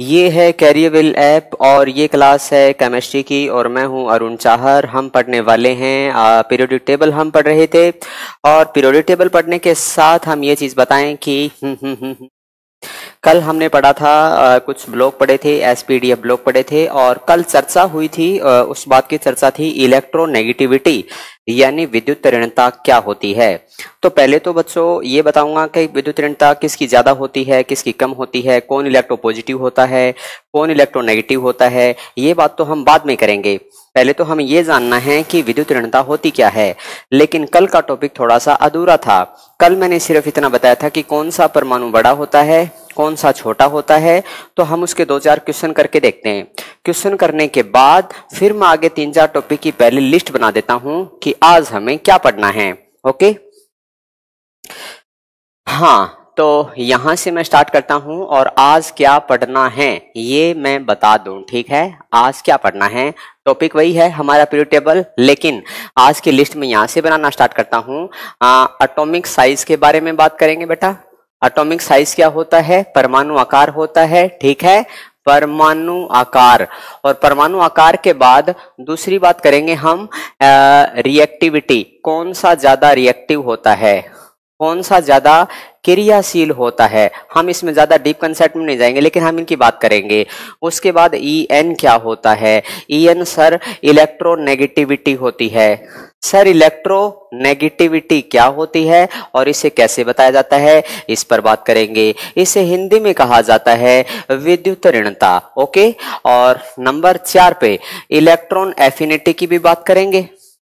ये है कैरियबल ऐप और ये क्लास है केमिस्ट्री की और मैं हूं अरुण चाहर हम पढ़ने वाले हैं पीरियोडिक टेबल हम पढ़ रहे थे और पीरियोडिक टेबल पढ़ने के साथ हम ये चीज़ बताएं कि हम्म, हम्म, हम्म, कल हमने पढ़ा था आ, कुछ ब्लॉग पढ़े थे एस ब्लॉग पढ़े थे और कल चर्चा हुई थी आ, उस बात की चर्चा थी इलेक्ट्रोनेगेटिविटी यानी विद्युत ऋणता क्या होती है तो पहले तो बच्चों ये बताऊंगा कि विद्युत ऋणता किसकी ज्यादा होती है किसकी कम होती है कौन इलेक्ट्रो पॉजिटिव होता है कौन इलेक्ट्रोनेगेटिव होता है ये बात तो हम बाद में करेंगे पहले तो हम ये जानना है कि विद्युत ऋणता होती क्या है लेकिन कल का टॉपिक थोड़ा सा अधूरा था कल मैंने सिर्फ इतना बताया था कि कौन सा परमाणु बड़ा होता है कौन सा छोटा होता है तो हम उसके दो चार क्वेश्चन करके देखते हैं क्वेश्चन करने के बाद फिर मैं आगे तीन चार टॉपिक की पहले लिस्ट बना देता हूं कि आज हमें क्या पढ़ना है ओके हाँ तो यहां से मैं स्टार्ट करता हूं और आज क्या पढ़ना है ये मैं बता दू ठीक है आज क्या पढ़ना है टॉपिक वही है हमारा पीरियड टेबल लेकिन आज की लिस्ट में यहां से बनाना स्टार्ट करता हूं अटोमिक साइज के बारे में बात करेंगे बेटा एटॉमिक साइज क्या होता है परमाणु आकार होता है ठीक है परमाणु आकार और परमाणु आकार के बाद दूसरी बात करेंगे हम रिएक्टिविटी कौन सा ज्यादा रिएक्टिव होता है कौन सा ज्यादा क्रियाशील होता है हम इसमें ज़्यादा डीप कंसेप्ट में नहीं जाएंगे लेकिन हम इनकी बात करेंगे उसके बाद ई e एन क्या होता है E e N sir electronegativity होती है सर इलेक्ट्रो नेगेटिविटी क्या होती है और इसे कैसे बताया जाता है इस पर बात करेंगे इसे हिंदी में कहा जाता है विद्युत ऋणता ओके और नंबर चार पे इलेक्ट्रॉन एफिनिटी की भी बात करेंगे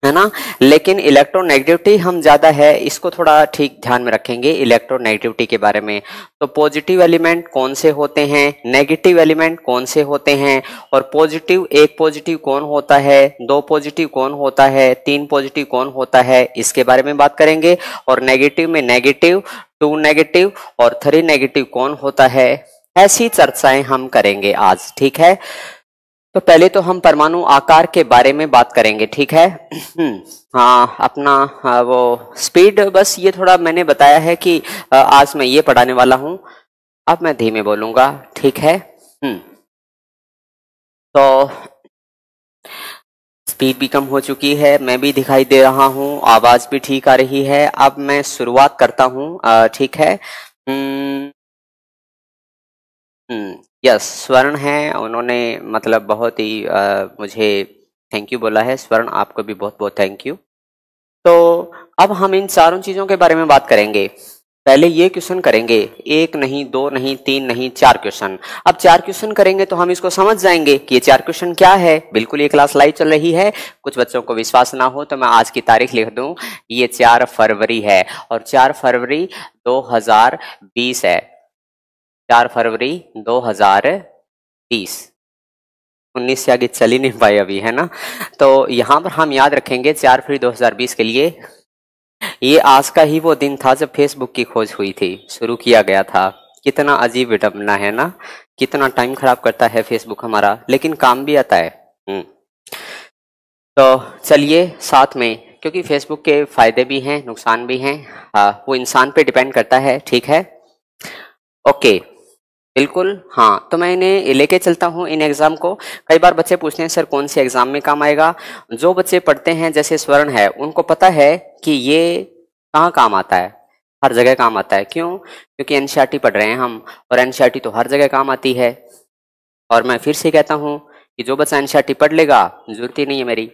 है ना लेकिन इलेक्ट्रोनेगेटिविटी हम ज़्यादा है इसको थोड़ा ठीक ध्यान में रखेंगे इलेक्ट्रोनेगेटिविटी के बारे में तो पॉजिटिव एलिमेंट कौन से होते हैं नेगेटिव एलिमेंट कौन से होते हैं और पॉजिटिव एक पॉजिटिव कौन होता है दो पॉजिटिव कौन होता है तीन पॉजिटिव कौन होता है इसके बारे में बात करेंगे और नेगेटिव में नेगेटिव टू नेगेटिव और थ्री नेगेटिव कौन होता है ऐसी चर्चाएं हम करेंगे आज ठीक है तो पहले तो हम परमाणु आकार के बारे में बात करेंगे ठीक है हाँ अपना आ, हाँ, वो स्पीड बस ये थोड़ा मैंने बताया है कि आ, आज मैं ये पढ़ाने वाला हूँ अब मैं धीमे बोलूंगा ठीक है तो स्पीड भी कम हो चुकी है मैं भी दिखाई दे रहा हूँ आवाज़ भी ठीक आ रही है अब मैं शुरुआत करता हूँ ठीक है हम्म, हम्म, यस स्वर्ण है उन्होंने मतलब बहुत ही आ, मुझे थैंक यू बोला है स्वर्ण आपको भी बहुत बहुत थैंक यू तो अब हम इन चारों चीज़ों के बारे में बात करेंगे पहले ये क्वेश्चन करेंगे एक नहीं दो नहीं तीन नहीं चार क्वेश्चन अब चार क्वेश्चन करेंगे तो हम इसको समझ जाएंगे कि ये चार क्वेश्चन क्या है बिल्कुल ये क्लास लाइव चल रही है कुछ बच्चों को विश्वास ना हो तो मैं आज की तारीख लिख दूं ये चार फरवरी है और चार फरवरी 2020 है चार फरवरी 2020 उन्नीस से आगे चली नहीं पाई अभी है ना तो यहाँ पर हम याद रखेंगे चार फरवरी 2020 के लिए ये आज का ही वो दिन था जब फेसबुक की खोज हुई थी शुरू किया गया था कितना अजीब विडम्बना है ना कितना टाइम खराब करता है फेसबुक हमारा लेकिन काम भी आता है हम्म। तो चलिए साथ में क्योंकि फेसबुक के फायदे भी हैं नुकसान भी हैं हाँ, वो इंसान पे डिपेंड करता है ठीक है ओके बिल्कुल हाँ तो मैं इन्हें लेके चलता हूँ इन एग्ज़ाम को कई बार बच्चे पूछते हैं सर कौन से एग्ज़ाम में काम आएगा जो बच्चे पढ़ते हैं जैसे स्वर्ण है उनको पता है कि ये कहाँ काम आता है हर जगह काम आता है क्यों क्योंकि एन e पढ़ रहे हैं हम और एन e तो हर जगह काम आती है और मैं फिर से कहता हूँ कि जो बच्चा एन e पढ़ लेगा जरूरत ही नहीं है मेरी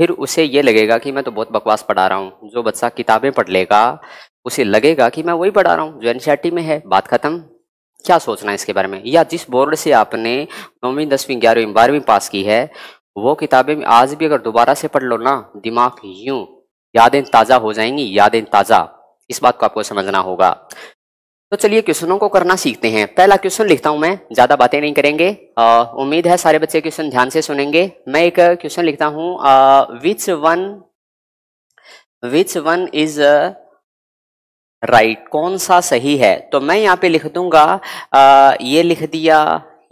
फिर उसे ये लगेगा कि मैं तो बहुत बकवास पढ़ा रहा हूँ जो बच्चा किताबें पढ़ लेगा उसे लगेगा कि मैं वही पढ़ा रहा हूँ जो एन में है बात खत्म क्या सोचना है इसके बारे में या जिस बोर्ड से आपने नौवीं दसवीं ग्यारहवीं बारहवीं पास की है वो किताबें आज भी अगर दोबारा से पढ़ लो ना दिमाग यूं यादें ताज़ा हो जाएंगी यादें ताज़ा इस बात को आपको समझना होगा तो चलिए क्वेश्चनों को करना सीखते हैं पहला क्वेश्चन लिखता हूं मैं ज़्यादा बातें नहीं करेंगे उम्मीद है सारे बच्चे क्वेश्चन ध्यान से सुनेंगे मैं एक क्वेश्चन लिखता हूँ which one which one is right right, कौन सा सही है तो मैं यहाँ पे लिख दूंगा आ, ये लिख दिया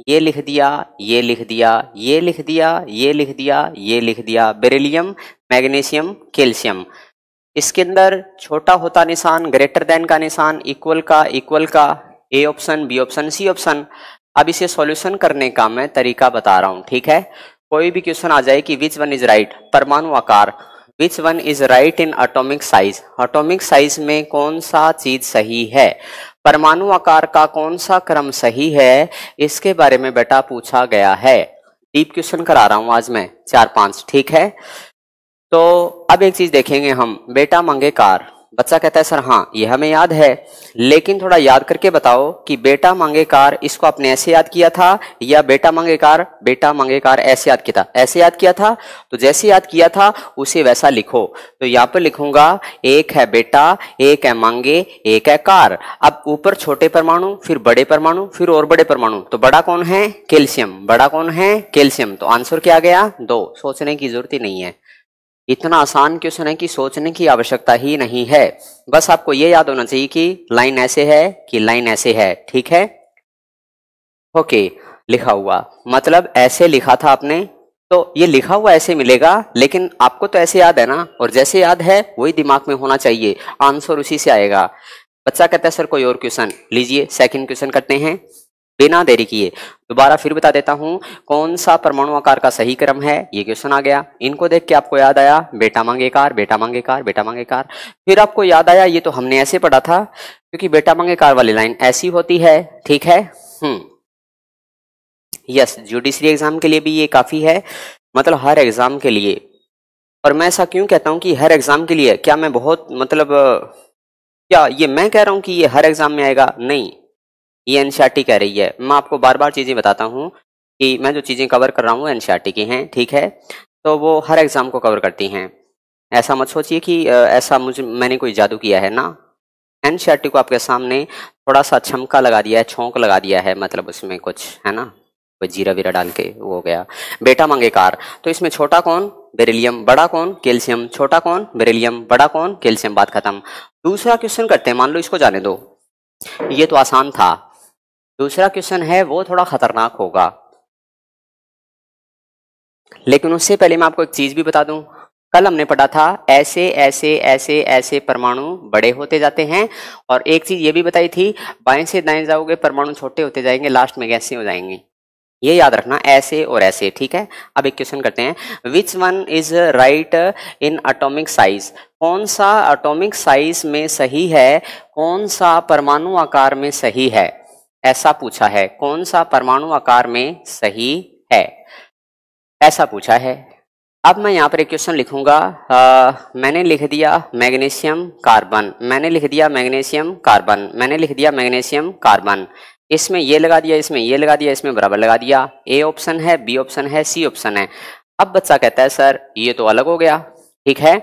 ये लिख दिया ये लिख दिया ये लिख दिया ये लिख दिया ये लिख दिया बेरिलियम मैग्नीशियम कैल्शियम इसके अंदर छोटा होता निशान ग्रेटर देन का निशान इक्वल का इक्वल का A option B option C option अब इसे सॉल्यूशन करने का मैं तरीका बता रहा हूँ ठीक है कोई भी क्वेश्चन आ जाए कि विच वन इज राइट परमाणु आकार which one is right in atomic size atomic size में कौन सा चीज सही है परमाणु आकार का कौन सा क्रम सही है इसके बारे में बेटा पूछा गया है डीप क्वेश्चन करा रहा हूं आज मैं चार पांच ठीक है तो अब एक चीज देखेंगे हम बेटा मंगे कार बच्चा कहता है सर हाँ ये हमें याद है लेकिन थोड़ा याद करके बताओ कि बेटा मांगे कार इसको आपने ऐसे याद किया था या बेटा मांगे कार बेटा मांगे कार ऐसे याद किया था ऐसे याद किया था तो जैसे याद किया था उसे वैसा लिखो तो यहाँ पर लिखूंगा एक है बेटा एक है मांगे एक है कार अब ऊपर छोटे परमाणु फिर बड़े परमाणु फिर और बड़े परमाणु तो बड़ा कौन है कैल्शियम बड़ा कौन है कैल्शियम तो आंसर क्या गया दो सोचने की जरूरत ही नहीं है इतना आसान क्वेश्चन है कि सोचने की आवश्यकता ही नहीं है बस आपको यह याद होना चाहिए कि लाइन ऐसे है कि लाइन ऐसे है ठीक है ओके लिखा हुआ मतलब ऐसे लिखा था आपने तो ये लिखा हुआ ऐसे मिलेगा लेकिन आपको तो ऐसे याद है ना और जैसे याद है वही दिमाग में होना चाहिए आंसर उसी से आएगा बच्चा कहता है सर कोई और क्वेश्चन लीजिए सेकंड क्वेश्चन करते हैं बिना देरी किए दोबारा फिर बता देता हूँ कौन सा परमाणु आकार का सही क्रम है ये क्वेश्चन आ गया इनको देख के आपको याद आया बेटा मांगे कार बेटा मांगे कार बेटा मांगे कार फिर आपको याद आया ये तो हमने ऐसे पढ़ा था क्योंकि बेटा मांगे कार वाली लाइन ऐसी होती है ठीक है हम्म यस जुडिशरी एग्जाम के लिए भी ये काफी है मतलब हर एग्जाम के लिए और मैं ऐसा क्यों कहता हूँ कि हर एग्जाम के लिए क्या मैं बहुत मतलब क्या ये मैं कह रहा हूँ कि ये हर एग्जाम में आएगा नहीं ये एनसीआरटी कह रही है मैं आपको बार बार चीज़ें बताता हूँ कि मैं जो चीज़ें कवर कर रहा हूँ वो एनसीआरटी की हैं ठीक है तो वो हर एग्ज़ाम को कवर करती हैं ऐसा मत सोचिए कि ऐसा मुझ मैंने कोई जादू किया है ना एन को आपके सामने थोड़ा सा छमका लगा दिया है छोंक लगा दिया है मतलब उसमें कुछ है ना कोई जीरा वीरा डाल के वो हो गया बेटा मांगे कार तो इसमें छोटा कौन बेरिलियम बड़ा कौन कैल्शियम छोटा कौन बेरिलियम बड़ा कौन कैल्शियम बात खत्म दूसरा क्वेश्चन करते हैं मान लो इसको जाने दो ये तो आसान था दूसरा क्वेश्चन है वो थोड़ा खतरनाक होगा लेकिन उससे पहले मैं आपको एक चीज भी बता दूं कल हमने पढ़ा था ऐसे ऐसे ऐसे ऐसे परमाणु बड़े होते जाते हैं और एक चीज ये भी बताई थी बाएं से दाएं जाओगे परमाणु छोटे होते जाएंगे लास्ट में गैसे हो जाएंगे ये याद रखना ऐसे और ऐसे ठीक है अब एक क्वेश्चन करते हैं which one is right in atomic size कौन सा अटोमिक साइज में सही है कौन सा परमाणु आकार में सही है ऐसा पूछा है कौन सा परमाणु आकार में सही है ऐसा पूछा है अब मैं यहाँ पर एक क्वेश्चन लिखूंगा आ, मैंने लिख दिया मैग्नीशियम कार्बन मैंने लिख दिया मैग्नीशियम कार्बन मैंने लिख दिया मैग्नीशियम कार्बन इसमें ये लगा दिया इसमें ये लगा दिया इसमें बराबर लगा दिया ए ऑप्शन है बी ऑप्शन है सी ऑप्शन है अब बच्चा कहता है सर ये तो अलग हो गया ठीक है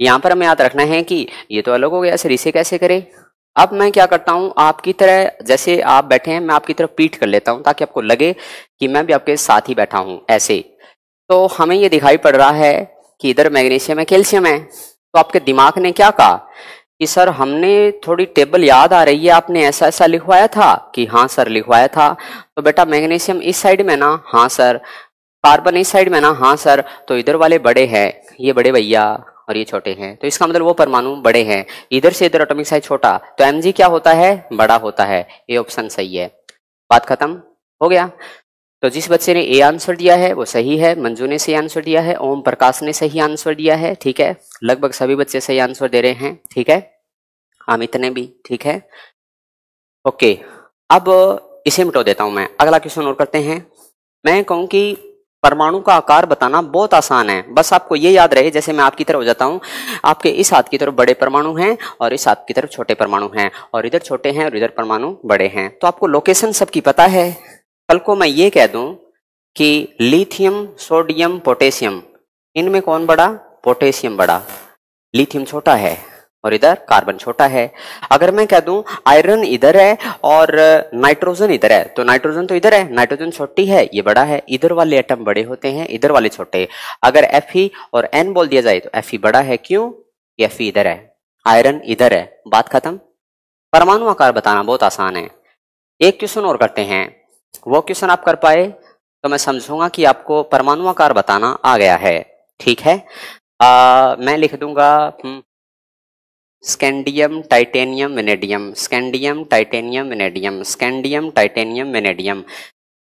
यहाँ पर हमें याद रखना है कि ये तो अलग हो गया सर इसे कैसे करें अब मैं क्या करता हूँ आपकी तरह जैसे आप बैठे हैं मैं आपकी तरह पीठ कर लेता हूँ ताकि आपको लगे कि मैं भी आपके साथ ही बैठा हूँ ऐसे तो हमें ये दिखाई पड़ रहा है कि इधर मैग्नीशियम है कैल्शियम है तो आपके दिमाग ने क्या कहा कि सर हमने थोड़ी टेबल याद आ रही है आपने ऐसा ऐसा लिखवाया था कि हाँ सर लिखवाया था तो बेटा मैग्नीशियम इस साइड में ना हाँ सर कार्बन इस साइड में ना हाँ सर तो इधर वाले बड़े हैं ये बड़े भैया और ये छोटे हैं तो इसका मतलब वो परमाणु बड़े हैं इधर से इधर एटॉमिक साइज छोटा तो एम क्या होता है बड़ा होता है ये ऑप्शन सही है बात खत्म हो गया तो जिस बच्चे ने ए आंसर दिया है वो सही है मंजू ने सही आंसर दिया है ओम प्रकाश ने सही आंसर दिया है ठीक है लगभग सभी बच्चे सही आंसर दे रहे हैं ठीक है अमित ने भी ठीक है ओके अब इसे मिटो देता हूं मैं अगला क्वेश्चन और करते हैं मैं कहूं कि परमाणु का आकार बताना बहुत आसान है बस आपको ये याद रहे जैसे मैं आपकी तरफ जाता हूँ आपके इस हाथ की तरफ बड़े परमाणु हैं और इस हाथ की तरफ छोटे परमाणु हैं और इधर छोटे हैं और इधर परमाणु बड़े हैं तो आपको लोकेशन सबकी पता है कल को मैं ये कह दूँ कि लिथियम सोडियम पोटेशियम इनमें कौन बड़ा पोटेशियम बड़ा लिथियम छोटा है और इधर कार्बन छोटा है अगर मैं कह दूं आयरन इधर है और नाइट्रोजन इधर है तो नाइट्रोजन तो इधर है नाइट्रोजन छोटी है ये बड़ा है इधर वाले एटम बड़े होते हैं इधर वाले छोटे अगर एफ ही और एन बोल दिया जाए तो एफ ही बड़ा है क्यों एफ ही इधर है आयरन इधर है बात खत्म परमाणु आकार बताना बहुत आसान है एक क्वेश्चन और करते हैं वो क्वेश्चन आप कर पाए तो मैं समझूंगा कि आपको परमाणु आकार बताना आ गया है ठीक है आ, मैं लिख दूंगा हम्म, scandium titanium vanadium scandium titanium vanadium scandium titanium vanadium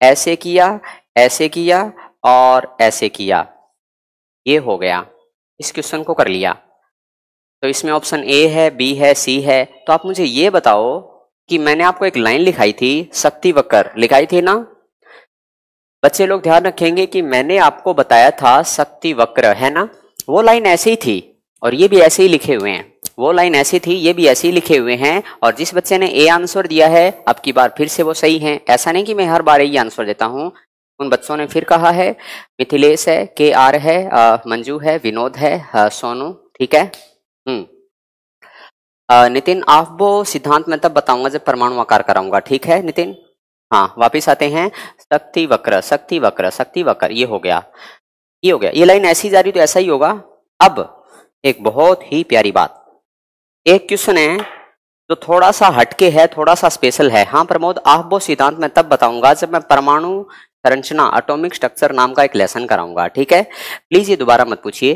ऐसे किया ऐसे किया और ऐसे किया ये हो गया इस क्वेश्चन को कर लिया तो इसमें ऑप्शन ए है बी है सी है तो आप मुझे ये बताओ कि मैंने आपको एक लाइन लिखाई थी शक्ति वक्र लिखाई थी ना बच्चे लोग ध्यान रखेंगे कि मैंने आपको बताया था शक्ति वक्र है ना वो लाइन ऐसे ही थी और ये भी ऐसे ही लिखे हुए हैं वो लाइन ऐसी थी ये भी ऐसे ही लिखे हुए हैं और जिस बच्चे ने ए आंसर दिया है अब की बार फिर से वो सही है ऐसा नहीं कि मैं हर बार यही आंसर देता हूँ उन बच्चों ने फिर कहा है मिथिलेश है के आर है मंजू है विनोद है सोनू ठीक है हम्म नितिन आप वो सिद्धांत में तब बताऊंगा जब परमाणु आकार कराऊंगा ठीक है नितिन हाँ वापिस आते हैं शक्ति वक्र शक्ति वक्र शक्ति वक्र ये हो गया ये हो गया ये लाइन ऐसी जा रही तो ऐसा ही होगा अब एक बहुत ही प्यारी बात एक क्वेश्चन है जो थोड़ा सा हटके है थोड़ा सा स्पेशल है हाँ प्रमोद आप वो सिद्धांत मैं तब बताऊंगा जब मैं परमाणु संरचना एटॉमिक स्ट्रक्चर नाम का एक लेसन कराऊंगा ठीक है प्लीज ये दोबारा मत पूछिए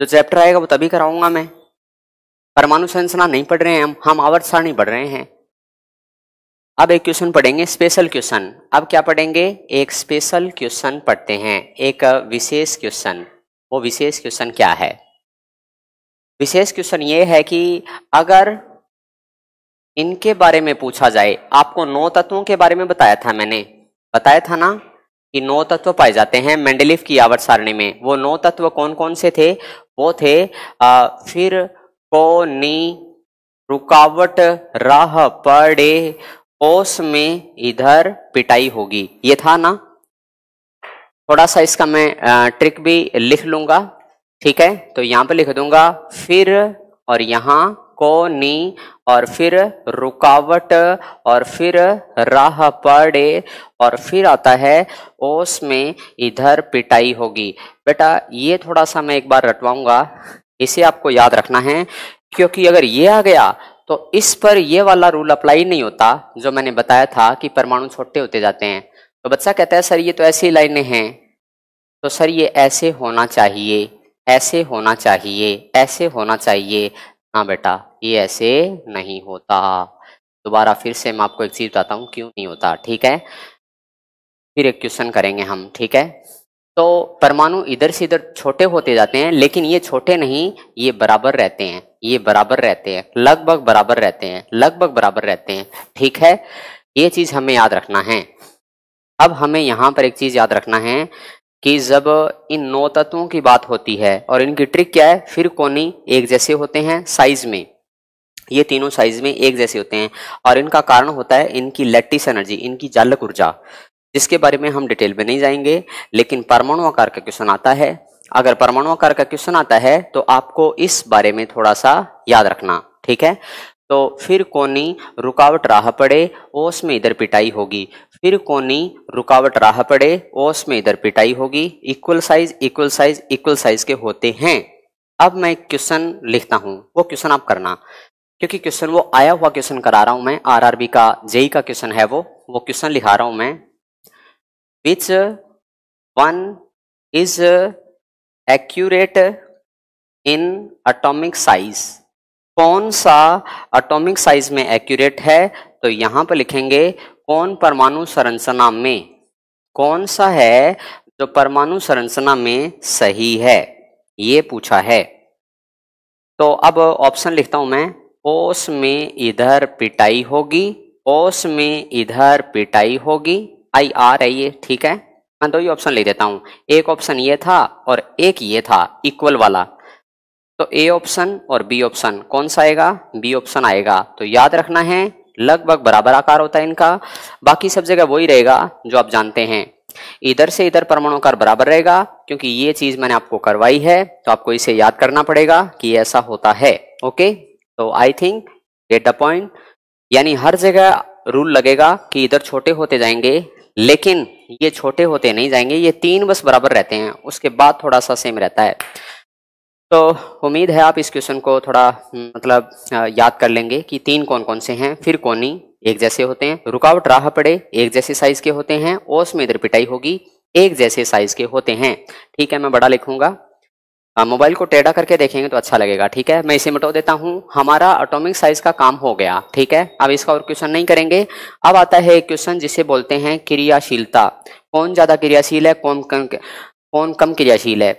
जो चैप्टर आएगा वो तभी कराऊंगा मैं परमाणु संरचना नहीं पढ़ रहे हैं हम हम आवर्त सारणी पढ़ रहे हैं अब एक क्वेश्चन पढ़ेंगे स्पेशल क्वेश्चन अब क्या पढ़ेंगे एक स्पेशल क्वेश्चन पढ़ते हैं एक विशेष क्वेश्चन वो विशेष क्वेश्चन क्या है विशेष क्वेश्चन ये है कि अगर इनके बारे में पूछा जाए आपको नौ तत्वों के बारे में बताया था मैंने बताया था ना कि नौ तत्व पाए जाते हैं मेंडलिफ की आवर्त सारणी में वो नौ तत्व कौन कौन से थे वो थे आ, फिर को नी रुकावट राह पड़े ओस में इधर पिटाई होगी ये था ना थोड़ा सा इसका मैं ट्रिक भी लिख लूंगा ठीक है तो यहां पर लिख दूंगा फिर और यहां को नी और फिर रुकावट और फिर राह पड़े और फिर आता है ओस में इधर पिटाई होगी बेटा ये थोड़ा सा मैं एक बार रटवाऊंगा इसे आपको याद रखना है क्योंकि अगर ये आ गया तो इस पर ये वाला रूल अप्लाई नहीं होता जो मैंने बताया था कि परमाणु छोटे होते जाते हैं तो बच्चा कहता है सर ये तो ऐसी लाइनें हैं तो सर ये ऐसे होना चाहिए ऐसे होना चाहिए ऐसे होना चाहिए हाँ बेटा ये ऐसे नहीं होता दोबारा फिर से मैं आपको एक चीज़ बताता हूँ क्यों नहीं होता ठीक है फिर एक क्वेश्चन करेंगे हम ठीक है तो परमाणु इधर से इधर छोटे होते जाते हैं लेकिन ये छोटे नहीं ये बराबर रहते हैं ये बराबर रहते हैं लगभग बराबर रहते हैं लगभग बराबर रहते हैं ठीक है ये चीज़ हमें याद रखना है अब हमें यहाँ पर एक चीज़ याद रखना है कि जब इन नौ तत्वों की बात होती है और इनकी ट्रिक क्या है फिर कोनी एक जैसे होते हैं साइज में ये तीनों साइज में एक जैसे होते हैं और इनका कारण होता है इनकी लेटिस एनर्जी इनकी जालक ऊर्जा जिसके बारे में हम डिटेल में नहीं जाएंगे लेकिन परमाणु आकार का क्वेश्चन आता है अगर परमाणु आकार का क्वेश्चन आता है तो आपको इस बारे में थोड़ा सा याद रखना ठीक है तो फिर कोनी रुकावट राह पड़े ओस में इधर पिटाई होगी फिर कोनी रुकावट राह पड़े ओस में इधर पिटाई होगी equal size equal size equal size के होते हैं अब मैं क्वेश्चन लिखता हूँ वो क्वेश्चन आप करना क्योंकि क्वेश्चन वो आया हुआ क्वेश्चन करा रहा हूं मैं आरआरबी का जेई का क्वेश्चन है वो वो क्वेश्चन लिखा रहा हूं मैं which one is accurate in atomic size कौन सा एटॉमिक साइज में एक्यूरेट है तो यहां पर लिखेंगे कौन परमाणु संरचना में कौन सा है जो परमाणु संरचना में सही है ये पूछा है तो अब ऑप्शन लिखता हूं मैं ओस में इधर पिटाई होगी ओस में इधर पिटाई होगी आई आर है ये ठीक है मैं दो ही ऑप्शन ले देता हूं एक ऑप्शन ये था और एक ये था इक्वल वाला तो ए ऑप्शन और बी ऑप्शन कौन सा आएगा बी ऑप्शन आएगा तो याद रखना है लगभग बराबर आकार होता है इनका बाकी सब जगह वही रहेगा जो आप जानते हैं इधर से इधर परमाणु आकार बराबर रहेगा क्योंकि ये चीज मैंने आपको करवाई है तो आपको इसे याद करना पड़ेगा कि ऐसा होता है ओके तो I think get the point यानी हर जगह रूल लगेगा कि इधर छोटे होते जाएंगे लेकिन ये छोटे होते नहीं जाएंगे ये तीन बस बराबर रहते हैं उसके बाद थोड़ा सा सेम रहता है तो उम्मीद है आप इस क्वेश्चन को थोड़ा हम्म, मतलब याद कर लेंगे कि तीन कौन कौन से हैं फिर कोनी एक जैसे होते हैं रुकावट राह पड़े एक जैसे साइज के होते हैं ओस में इधर पिटाई होगी एक जैसे साइज के होते हैं ठीक है मैं बड़ा लिखूंगा मोबाइल को टेढ़ा करके देखेंगे तो अच्छा लगेगा ठीक है मैं इसे मिटो देता हूं हमारा अटोमिक साइज का काम हो गया ठीक है अब इसका और क्वेश्चन नहीं करेंगे अब आता है एक क्वेश्चन जिसे बोलते हैं क्रियाशीलता कौन ज्यादा क्रियाशील है कौन कम कौन कम क्रियाशील है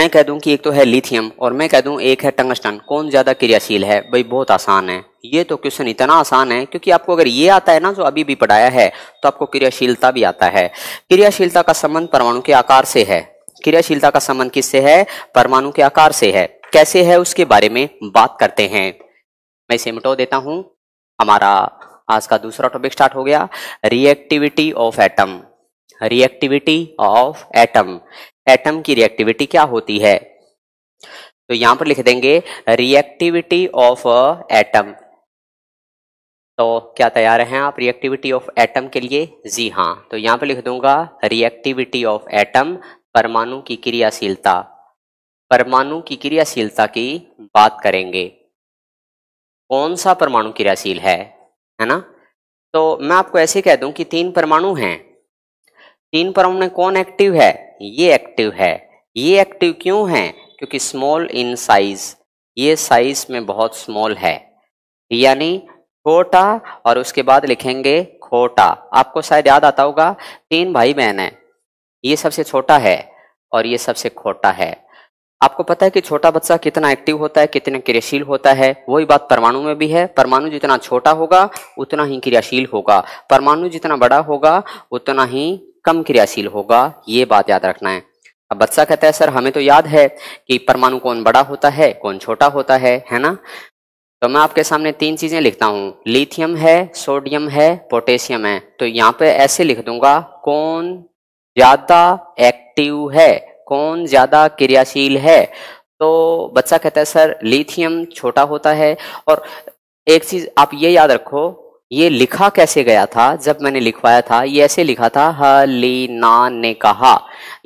मैं कह दूं कि एक तो है लिथियम और मैं कह दूं एक है टंगस्टन कौन ज्यादा क्रियाशील है भाई बहुत आसान है ये तो क्वेश्चन इतना आसान है क्योंकि आपको अगर ये आता है ना जो अभी भी पढ़ाया है तो आपको क्रियाशीलता भी आता है क्रियाशीलता का संबंध परमाणु के आकार से है क्रियाशीलता का संबंध किससे है परमाणु के आकार से है कैसे है उसके बारे में बात करते हैं मैं इसे मिटो देता हूं हमारा आज का दूसरा टॉपिक स्टार्ट हो गया reactivity of atom reactivity of atom atom की रिएक्टिविटी क्या होती है तो यहां पर लिख देंगे रिएक्टिविटी ऑफ एटम तो क्या तैयार हैं आप रिएक्टिविटी ऑफ एटम के लिए जी हाँ तो यहां पर लिख दूंगा रिएक्टिविटी ऑफ एटम परमाणु की क्रियाशीलता परमाणु की क्रियाशीलता की बात करेंगे कौन सा परमाणु क्रियाशील है है ना तो मैं आपको ऐसे कह दूं कि तीन परमाणु हैं तीन परमाणु में कौन एक्टिव है ये एक्टिव है ये एक्टिव क्यों है क्योंकि स्मॉल इन साइज ये साइज में बहुत स्मॉल है यानी छोटा और उसके बाद लिखेंगे खोटा आपको शायद याद आता होगा तीन भाई बहन है ये सबसे छोटा है और ये सबसे खोटा है आपको पता है कि छोटा बच्चा कितना एक्टिव होता है कितना क्रियाशील होता है वही बात परमाणु में भी है परमाणु जितना छोटा होगा उतना ही क्रियाशील होगा परमाणु जितना बड़ा होगा उतना ही कम क्रियाशील होगा ये बात याद रखना है अब बच्चा कहता है सर हमें तो याद है कि परमाणु कौन बड़ा होता है कौन छोटा होता है है ना तो मैं आपके सामने तीन चीजें लिखता हूं लिथियम है सोडियम है पोटेशियम है तो यहाँ पे ऐसे लिख दूंगा कौन ज्यादा एक्टिव है कौन ज्यादा क्रियाशील है तो बच्चा कहता है सर लिथियम छोटा होता है और एक चीज आप ये याद रखो ये लिखा कैसे गया था जब मैंने लिखवाया था ये ऐसे लिखा था हलीना ने कहा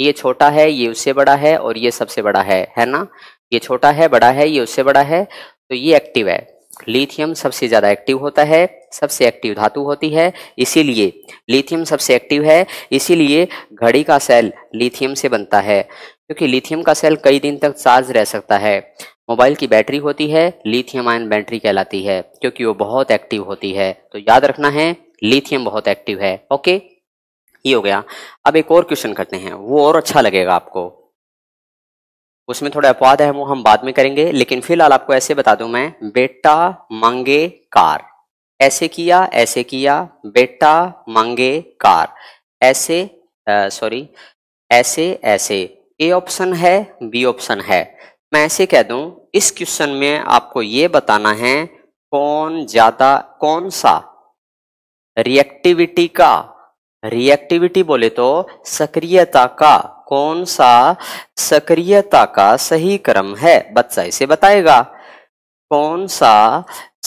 ये छोटा है ये उससे बड़ा है और ये सबसे बड़ा है है ना ये छोटा है बड़ा है ये उससे बड़ा है तो ये एक्टिव है लिथियम सबसे ज़्यादा एक्टिव होता है सबसे एक्टिव धातु होती है इसीलिए लिथियम सबसे एक्टिव है इसीलिए घड़ी का सेल लिथियम से बनता है क्योंकि लिथियम का सेल कई दिन तक चार्ज रह सकता है मोबाइल की बैटरी होती है लिथियम आयन बैटरी कहलाती है क्योंकि वो बहुत एक्टिव होती है तो याद रखना है लिथियम बहुत एक्टिव है ओके ये हो गया अब एक और क्वेश्चन करते हैं वो और अच्छा लगेगा आपको उसमें थोड़ा अपवाद है वो हम बाद में करेंगे लेकिन फिलहाल आपको ऐसे बता दूं मैं बेटा मांगे कार ऐसे किया ऐसे किया बेटा मांगे कार ऐसे सॉरी ऐसे ऐसे ए ऑप्शन है बी ऑप्शन है मैं ऐसे कह दूं इस क्वेश्चन में आपको ये बताना है कौन ज्यादा कौन सा रिएक्टिविटी का रिएक्टिविटी बोले तो सक्रियता का कौन सा सक्रियता का सही क्रम है बच्चा इसे बताएगा कौन सा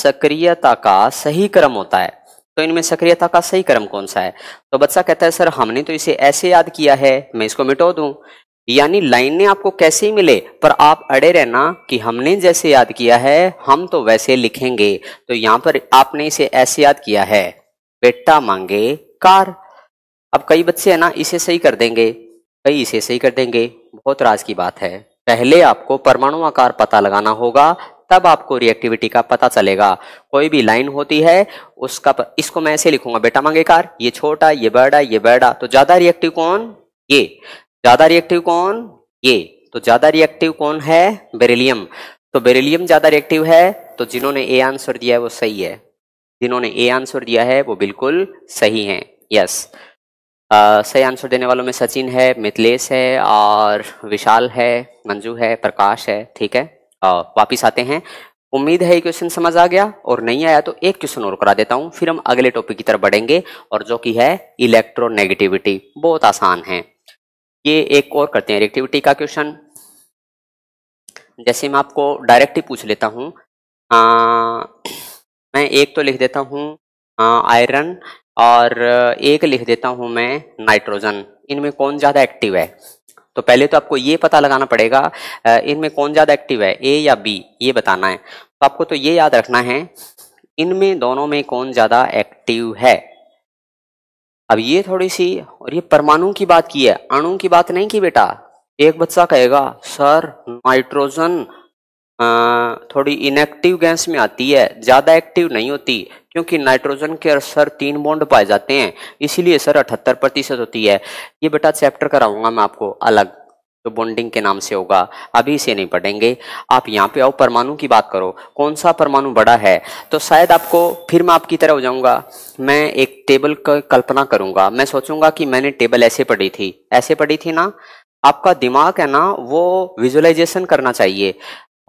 सक्रियता का सही क्रम होता है तो इनमें सक्रियता का सही क्रम कौन सा है तो बच्चा कहता है सर हमने तो इसे ऐसे याद किया है मैं इसको मिटो दूं यानी लाइनें आपको कैसे ही मिले पर आप अड़े रहना कि हमने जैसे याद किया है हम तो वैसे लिखेंगे तो यहां पर आपने इसे ऐसे याद किया है बेटा मांगे कार अब कई बच्चे है ना इसे सही कर देंगे कई इसे सही कर देंगे बहुत राज की बात है पहले आपको परमाणु आकार पता लगाना होगा तब आपको रिएक्टिविटी का पता चलेगा कोई भी लाइन होती है उसका प... इसको मैं ऐसे लिखूंगा बेटा मांगे कार ये छोटा ये बड़ा ये बड़ा तो ज्यादा रिएक्टिव कौन ये ज्यादा रिएक्टिव कौन ये तो ज्यादा रिएक्टिव कौन है बेरिलियम तो बेरिलियम ज्यादा रिएक्टिव है तो जिन्होंने ए आंसर दिया है वो सही है जिन्होंने ए आंसर दिया है वो बिल्कुल सही है यस सही आंसर देने वालों में सचिन है मिथिलेश है और विशाल है मंजू है प्रकाश है ठीक है वापिस आते हैं उम्मीद है ये क्वेश्चन समझ आ गया और नहीं आया तो एक क्वेश्चन और करा देता हूँ फिर हम अगले टॉपिक की तरफ बढ़ेंगे और जो कि है इलेक्ट्रोनेगेटिविटी बहुत आसान है ये एक और करते हैं रिएक्टिविटी का क्वेश्चन जैसे मैं आपको डायरेक्ट ही पूछ लेता हूँ मैं एक तो लिख देता हूँ आयरन और एक लिख देता हूँ मैं नाइट्रोजन इनमें कौन ज़्यादा एक्टिव है तो पहले तो आपको ये पता लगाना पड़ेगा इनमें कौन ज़्यादा एक्टिव है ए या बी ये बताना है तो आपको तो ये याद रखना है इनमें दोनों में कौन ज़्यादा एक्टिव है अब ये थोड़ी सी और ये परमाणु की बात की है अणु की बात नहीं की बेटा एक बच्चा कहेगा सर नाइट्रोजन थोड़ी इनएक्टिव गैस में आती है ज़्यादा एक्टिव नहीं होती क्योंकि नाइट्रोजन के सर तीन बॉन्ड पाए जाते हैं इसीलिए सर अठहत्तर प्रतिशत होती है ये बेटा चैप्टर कराऊंगा मैं आपको अलग तो बॉन्डिंग के नाम से होगा अभी इसे नहीं पढ़ेंगे आप यहाँ पे आओ परमाणु की बात करो कौन सा परमाणु बड़ा है तो शायद आपको फिर मैं आपकी तरह हो जाऊंगा मैं एक टेबल का कल्पना करूंगा मैं सोचूंगा कि मैंने टेबल ऐसे पढ़ी थी ऐसे पढ़ी थी ना आपका दिमाग है ना वो विजुअलाइजेशन करना चाहिए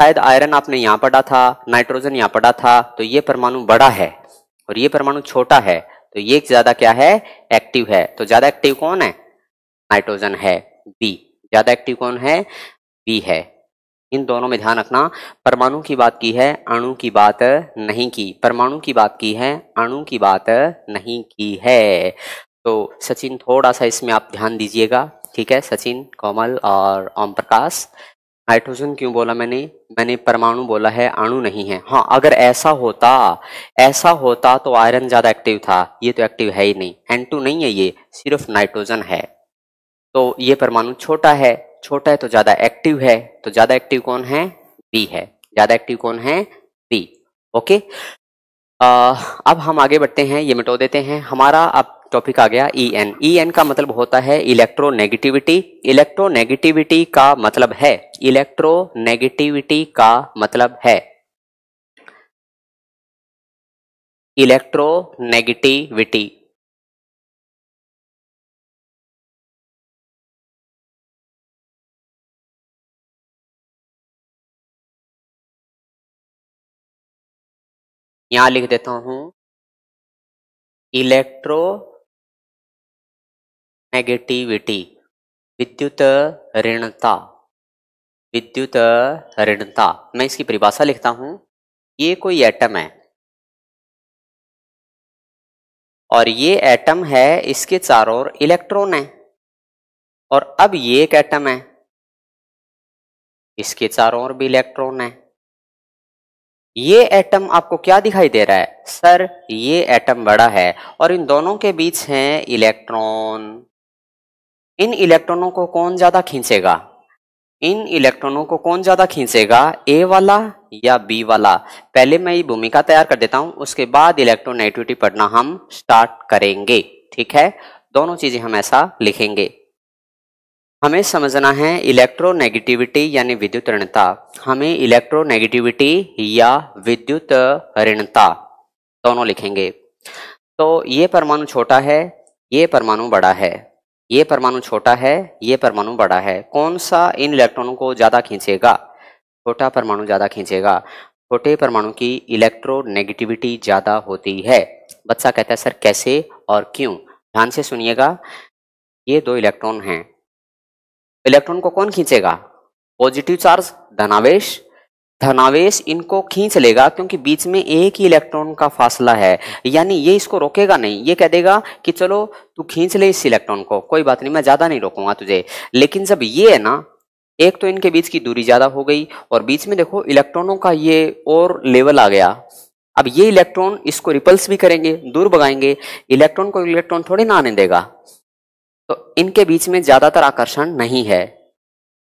शायद आयरन आपने यहाँ पढ़ा था नाइट्रोजन यहाँ पढ़ा था तो ये परमाणु बड़ा है और ये परमाणु छोटा है तो ये ज्यादा क्या है एक्टिव है तो ज्यादा एक्टिव कौन है नाइट्रोजन है बी ज्यादा एक्टिव कौन है बी है इन दोनों में ध्यान रखना परमाणु की बात की है अणु की बात नहीं की परमाणु की बात की है अणु की बात नहीं की है तो सचिन थोड़ा सा इसमें आप ध्यान दीजिएगा ठीक है सचिन कोमल और ओम प्रकाश हाइड्रोजन क्यों बोला मैंने मैंने परमाणु बोला है अणु नहीं है हाँ अगर ऐसा होता ऐसा होता तो आयरन ज़्यादा एक्टिव था ये तो एक्टिव है ही नहीं एन नहीं है ये सिर्फ नाइट्रोजन है तो ये परमाणु छोटा है छोटा है तो ज्यादा एक्टिव है तो ज्यादा एक्टिव कौन है बी है ज्यादा एक्टिव कौन है बी ओके आ, अब हम आगे बढ़ते हैं ये मिटो देते हैं हमारा अब टॉपिक आ गया ई एन ई एन का मतलब होता है इलेक्ट्रोनेगेटिविटी इलेक्ट्रोनेगेटिविटी का मतलब है इलेक्ट्रोनेगेटिविटी का मतलब है इलेक्ट्रोनेगेटिविटी यहां लिख देता हूं इलेक्ट्रो नेगेटिविटी विद्युत ऋणता विद्युत ऋणता मैं इसकी परिभाषा लिखता हूं ये कोई एटम है और ये एटम है इसके चारों ओर इलेक्ट्रॉन है और अब ये एक एटम है इसके चारों ओर भी इलेक्ट्रॉन है ये एटम आपको क्या दिखाई दे रहा है सर ये एटम बड़ा है और इन दोनों के बीच है इलेक्ट्रॉन इन इलेक्ट्रॉनों को कौन ज्यादा खींचेगा इन इलेक्ट्रॉनों को कौन ज्यादा खींचेगा ए वाला या बी वाला पहले मैं ये भूमिका तैयार कर देता हूं उसके बाद इलेक्ट्रोनेगेटिविटी पढ़ना हम स्टार्ट करेंगे ठीक है दोनों चीजें हम ऐसा लिखेंगे हमें समझना है इलेक्ट्रोनेगेटिविटी यानी विद्युत ऋणता हमें इलेक्ट्रोनेगेटिविटी या विद्युत ऋणता दोनों लिखेंगे तो ये परमाणु छोटा है ये परमाणु बड़ा है ये परमाणु छोटा है ये परमाणु बड़ा है कौन सा इन इलेक्ट्रॉनों को ज़्यादा खींचेगा छोटा परमाणु ज़्यादा खींचेगा छोटे परमाणु की इलेक्ट्रोनेगेटिविटी ज़्यादा होती है बच्चा कहता है सर कैसे और क्यों ध्यान से सुनिएगा ये दो इलेक्ट्रॉन हैं इलेक्ट्रॉन को कौन खींचेगा पॉजिटिव चार्ज धनावेश धनावेश इनको खींच लेगा क्योंकि बीच में एक ही इलेक्ट्रॉन का फासला है यानी ये इसको रोकेगा नहीं ये कह देगा कि चलो तू खींच ले इस इलेक्ट्रॉन को कोई बात नहीं मैं ज़्यादा नहीं रोकूंगा तुझे लेकिन जब ये है ना एक तो इनके बीच की दूरी ज़्यादा हो गई और बीच में देखो इलेक्ट्रॉनों का ये और लेवल आ गया अब ये इलेक्ट्रॉन इसको रिपल्स भी करेंगे दूर भगाएंगे इलेक्ट्रॉन को इलेक्ट्रॉन थोड़े ना आने देगा तो इनके बीच में ज़्यादातर आकर्षण नहीं है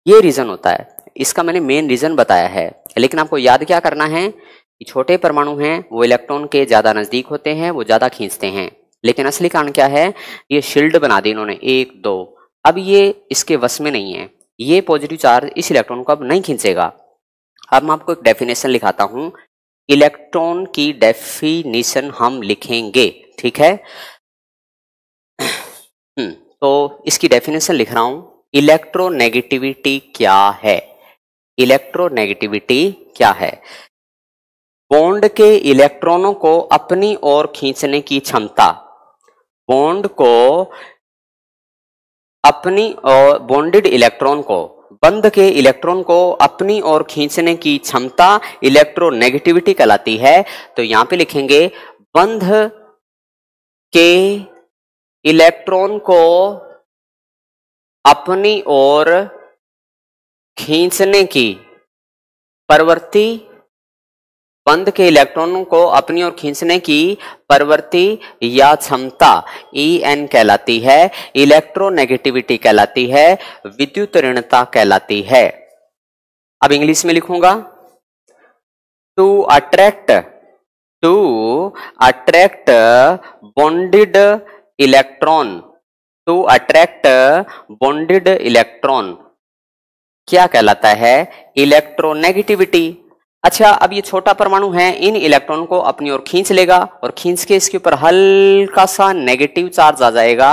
ये रीज़न होता है इसका मैंने मेन रीज़न बताया है लेकिन आपको याद क्या करना है कि छोटे परमाणु हैं वो इलेक्ट्रॉन के ज़्यादा नज़दीक होते हैं वो ज़्यादा खींचते हैं लेकिन असली कारण क्या है ये शील्ड बना दी इन्होंने एक दो अब ये इसके वश में नहीं है ये पॉजिटिव चार्ज इस इलेक्ट्रॉन को अब नहीं खींचेगा अब मैं आपको एक डेफिनेशन लिखाता हूं इलेक्ट्रॉन की डेफिनेशन हम लिखेंगे ठीक है हम्म। तो इसकी डेफिनेशन लिख रहा हूं इलेक्ट्रोनेगेटिविटी क्या है इलेक्ट्रोनेगेटिविटी क्या है बॉन्ड के इलेक्ट्रॉनों को अपनी ओर खींचने की क्षमता बॉन्ड को अपनी और बॉन्डेड इलेक्ट्रॉन को बंद के इलेक्ट्रॉन को अपनी ओर खींचने की क्षमता इलेक्ट्रोनेगेटिविटी कहलाती है तो यहां पे लिखेंगे बंध के इलेक्ट्रॉन को अपनी ओर खींचने की प्रवृत्ति बंद के इलेक्ट्रॉनों को अपनी ओर खींचने की प्रवृत्ति या क्षमता ई e एन कहलाती है इलेक्ट्रोनेगेटिविटी कहलाती है विद्युत ऋणता कहलाती है अब इंग्लिश में लिखूंगा to attract to attract bonded electron to attract bonded electron क्या कहलाता है इलेक्ट्रोनेगेटिविटी अच्छा अब ये छोटा परमाणु है इन इलेक्ट्रॉन को अपनी ओर खींच लेगा और खींच के इसके ऊपर हल्का सा नेगेटिव चार्ज आ जाएगा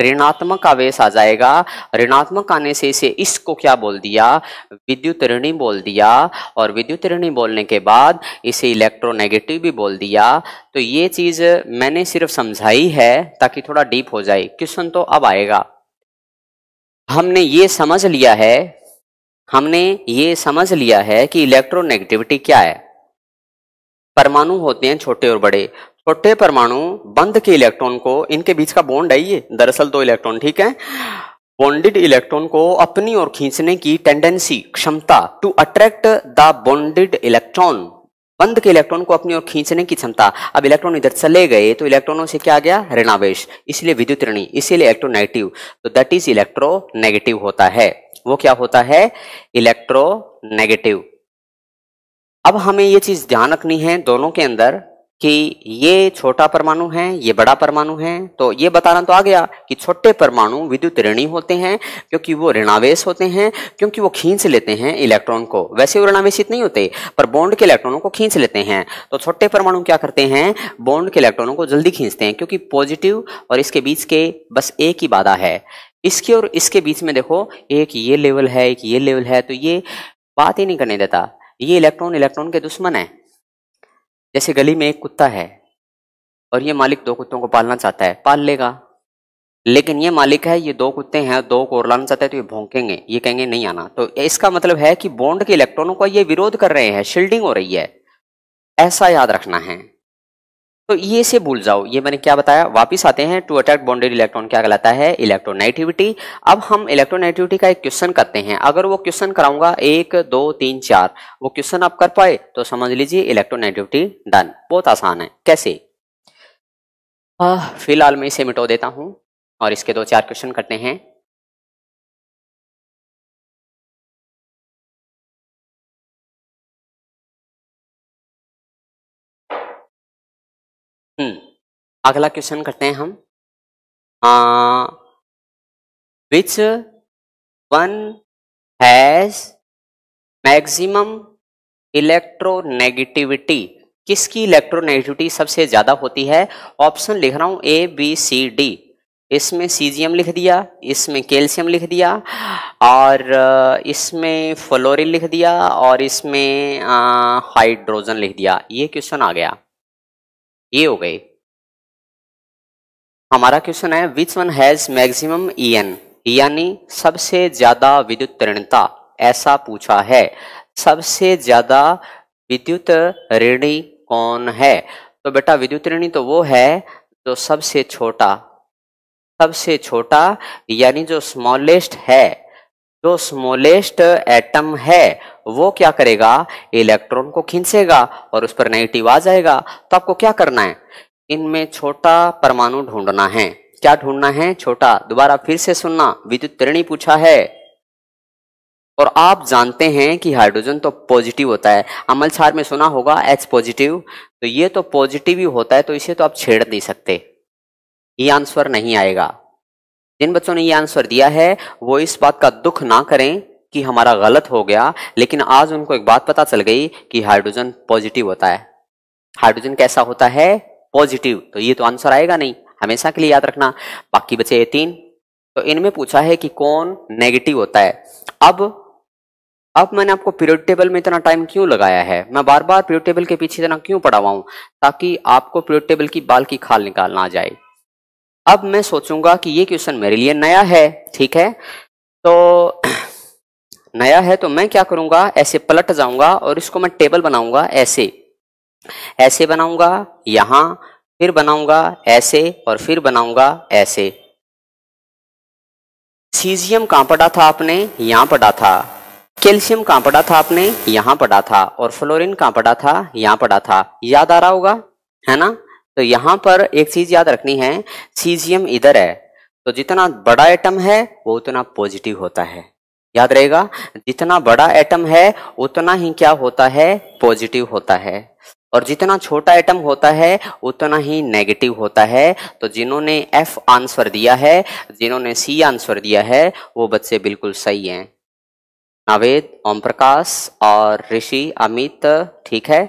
ऋणात्मक आवेश आ जाएगा ऋणात्मक आने से इसे इसको क्या बोल दिया विद्युत ऋणी बोल दिया और विद्युत ऋणी बोलने के बाद इसे इलेक्ट्रोनेगेटिव भी बोल दिया तो ये चीज मैंने सिर्फ समझाई है ताकि थोड़ा डीप हो जाए क्वेश्चन तो अब आएगा हमने ये समझ लिया है हमने ये समझ लिया है कि इलेक्ट्रोनेगेटिविटी क्या है परमाणु होते हैं छोटे और बड़े छोटे परमाणु बंद के इलेक्ट्रॉन को इनके बीच का बॉन्ड है ये दरअसल दो इलेक्ट्रॉन ठीक है बॉन्डेड इलेक्ट्रॉन को अपनी ओर खींचने की टेंडेंसी क्षमता to attract the bonded electron bond के इलेक्ट्रॉन को अपनी ओर खींचने की क्षमता अब इलेक्ट्रॉन इधर चले गए तो इलेक्ट्रॉनों से क्या आ गया ऋणावेश इसलिए विद्युत ऋणी इसीलिए इलेक्ट्रोनेगेटिव तो दैट इज इलेक्ट्रोनेगेटिव होता है वो क्या होता है इलेक्ट्रोनेगेटिव अब हमें ये चीज ध्यान रखनी है दोनों के अंदर कि ये छोटा परमाणु है ये बड़ा परमाणु है तो ये बताना तो आ गया कि छोटे परमाणु विद्युत ऋणी होते हैं क्योंकि वो ऋणावेश होते हैं क्योंकि वो खींच लेते हैं इलेक्ट्रॉन को वैसे वो ऋणावेशित नहीं होते पर बॉन्ड के इलेक्ट्रॉनों को खींच लेते हैं तो छोटे परमाणु क्या करते हैं बॉन्ड के इलेक्ट्रॉनों को जल्दी खींचते हैं क्योंकि पॉजिटिव और इसके बीच के बस एक ही बाधा है इसके और इसके बीच में देखो एक ये लेवल है एक ये लेवल है तो ये बात ही नहीं करने देता ये इलेक्ट्रॉन इलेक्ट्रॉन के दुश्मन है जैसे गली में एक कुत्ता है और ये मालिक दो कुत्तों को पालना चाहता है पाल लेगा लेकिन ये मालिक है ये दो कुत्ते हैं दो को और लाना चाहता है तो ये भोंकेंगे ये कहेंगे नहीं आना तो इसका मतलब है कि बॉन्ड के इलेक्ट्रॉनों का ये विरोध कर रहे हैं शिल्डिंग हो रही है ऐसा याद रखना है तो ये से भूल जाओ ये मैंने क्या बताया वापस आते हैं टू अटैक्ट बॉन्डेड इलेक्ट्रॉन क्या कहलाता है इलेक्ट्रोनेगेटिविटी अब हम इलेक्ट्रोनेगेटिविटी का एक क्वेश्चन करते हैं अगर वो क्वेश्चन कराऊंगा एक दो तीन चार वो क्वेश्चन आप कर पाए तो समझ लीजिए इलेक्ट्रोनेगेटिविटी डन बहुत आसान है कैसे फिलहाल मैं इसे मिटो देता हूं और इसके दो चार क्वेश्चन करते हैं अगला क्वेश्चन करते हैं हम which one has maximum electronegativity किसकी इलेक्ट्रोनेगेटिविटी सबसे ज़्यादा होती है ऑप्शन लिख रहा हूँ ए बी सी डी इसमें सीजियम लिख दिया इसमें कैल्शियम लिख दिया और इसमें फ्लोरिन लिख दिया और इसमें हाइड्रोजन लिख दिया ये क्वेश्चन आ गया ये हो गए हमारा क्वेश्चन है which one has maximum EN यानी सबसे ज्यादा विद्युत ऋणता ऐसा पूछा है सबसे ज्यादा विद्युत ऋणी कौन है तो बेटा विद्युत ऋणी तो वो है जो सबसे छोटा सबसे छोटा यानी जो स्मॉलेस्ट है जो स्मॉलेस्ट एटम है वो क्या करेगा इलेक्ट्रॉन को खींचेगा और उस पर नेगेटिव आ जाएगा तो आपको क्या करना है इनमें छोटा परमाणु ढूंढना है क्या ढूंढना है छोटा दोबारा फिर से सुनना विद्युत तिरणी पूछा है और आप जानते हैं कि हाइड्रोजन तो पॉजिटिव होता है अमल छार में सुना होगा एच पॉजिटिव तो ये तो पॉजिटिव ही होता है तो इसे तो आप छेड़ नहीं सकते ये आंसर नहीं आएगा जिन बच्चों ने ये आंसर दिया है वो इस बात का दुख ना करें कि हमारा गलत हो गया लेकिन आज उनको एक बात पता चल गई कि हाइड्रोजन पॉजिटिव होता है हाइड्रोजन कैसा होता है पॉजिटिव तो ये तो आंसर आएगा नहीं हमेशा के लिए याद रखना बाकी बचे तीन तो इनमें पूछा है कि कौन नेगेटिव होता है अब अब मैंने आपको पीरियड टेबल में इतना टाइम क्यों लगाया है मैं बार बार पीरियड टेबल के पीछे इतना क्यों पड़ा हुआ हूं ताकि आपको पीरियड टेबल की बाल की खाल निकालना जाए अब मैं सोचूंगा कि ये क्वेश्चन मेरे लिए नया है ठीक है तो नया है तो मैं क्या करूंगा ऐसे पलट जाऊंगा और इसको मैं टेबल बनाऊंगा ऐसे ऐसे बनाऊंगा यहां फिर बनाऊंगा ऐसे और फिर बनाऊंगा ऐसे सीजियम कहां पढ़ा था आपने यहां पढ़ा था कैल्शियम कहां पढ़ा था आपने यहां पढ़ा था और फ्लोरिन कहां पढ़ा था यहां पढ़ा था याद आ रहा होगा है ना तो यहां पर एक चीज याद रखनी है सीजियम इधर है तो जितना बड़ा एटम है वो उतना पॉजिटिव होता है याद रहेगा जितना बड़ा एटम है उतना ही क्या होता है पॉजिटिव होता है और जितना छोटा एटम होता है उतना ही नेगेटिव होता है तो जिन्होंने एफ आंसर दिया है जिन्होंने सी आंसर दिया है वो बच्चे बिल्कुल सही हैं नावेद ओम प्रकाश और ऋषि अमित ठीक है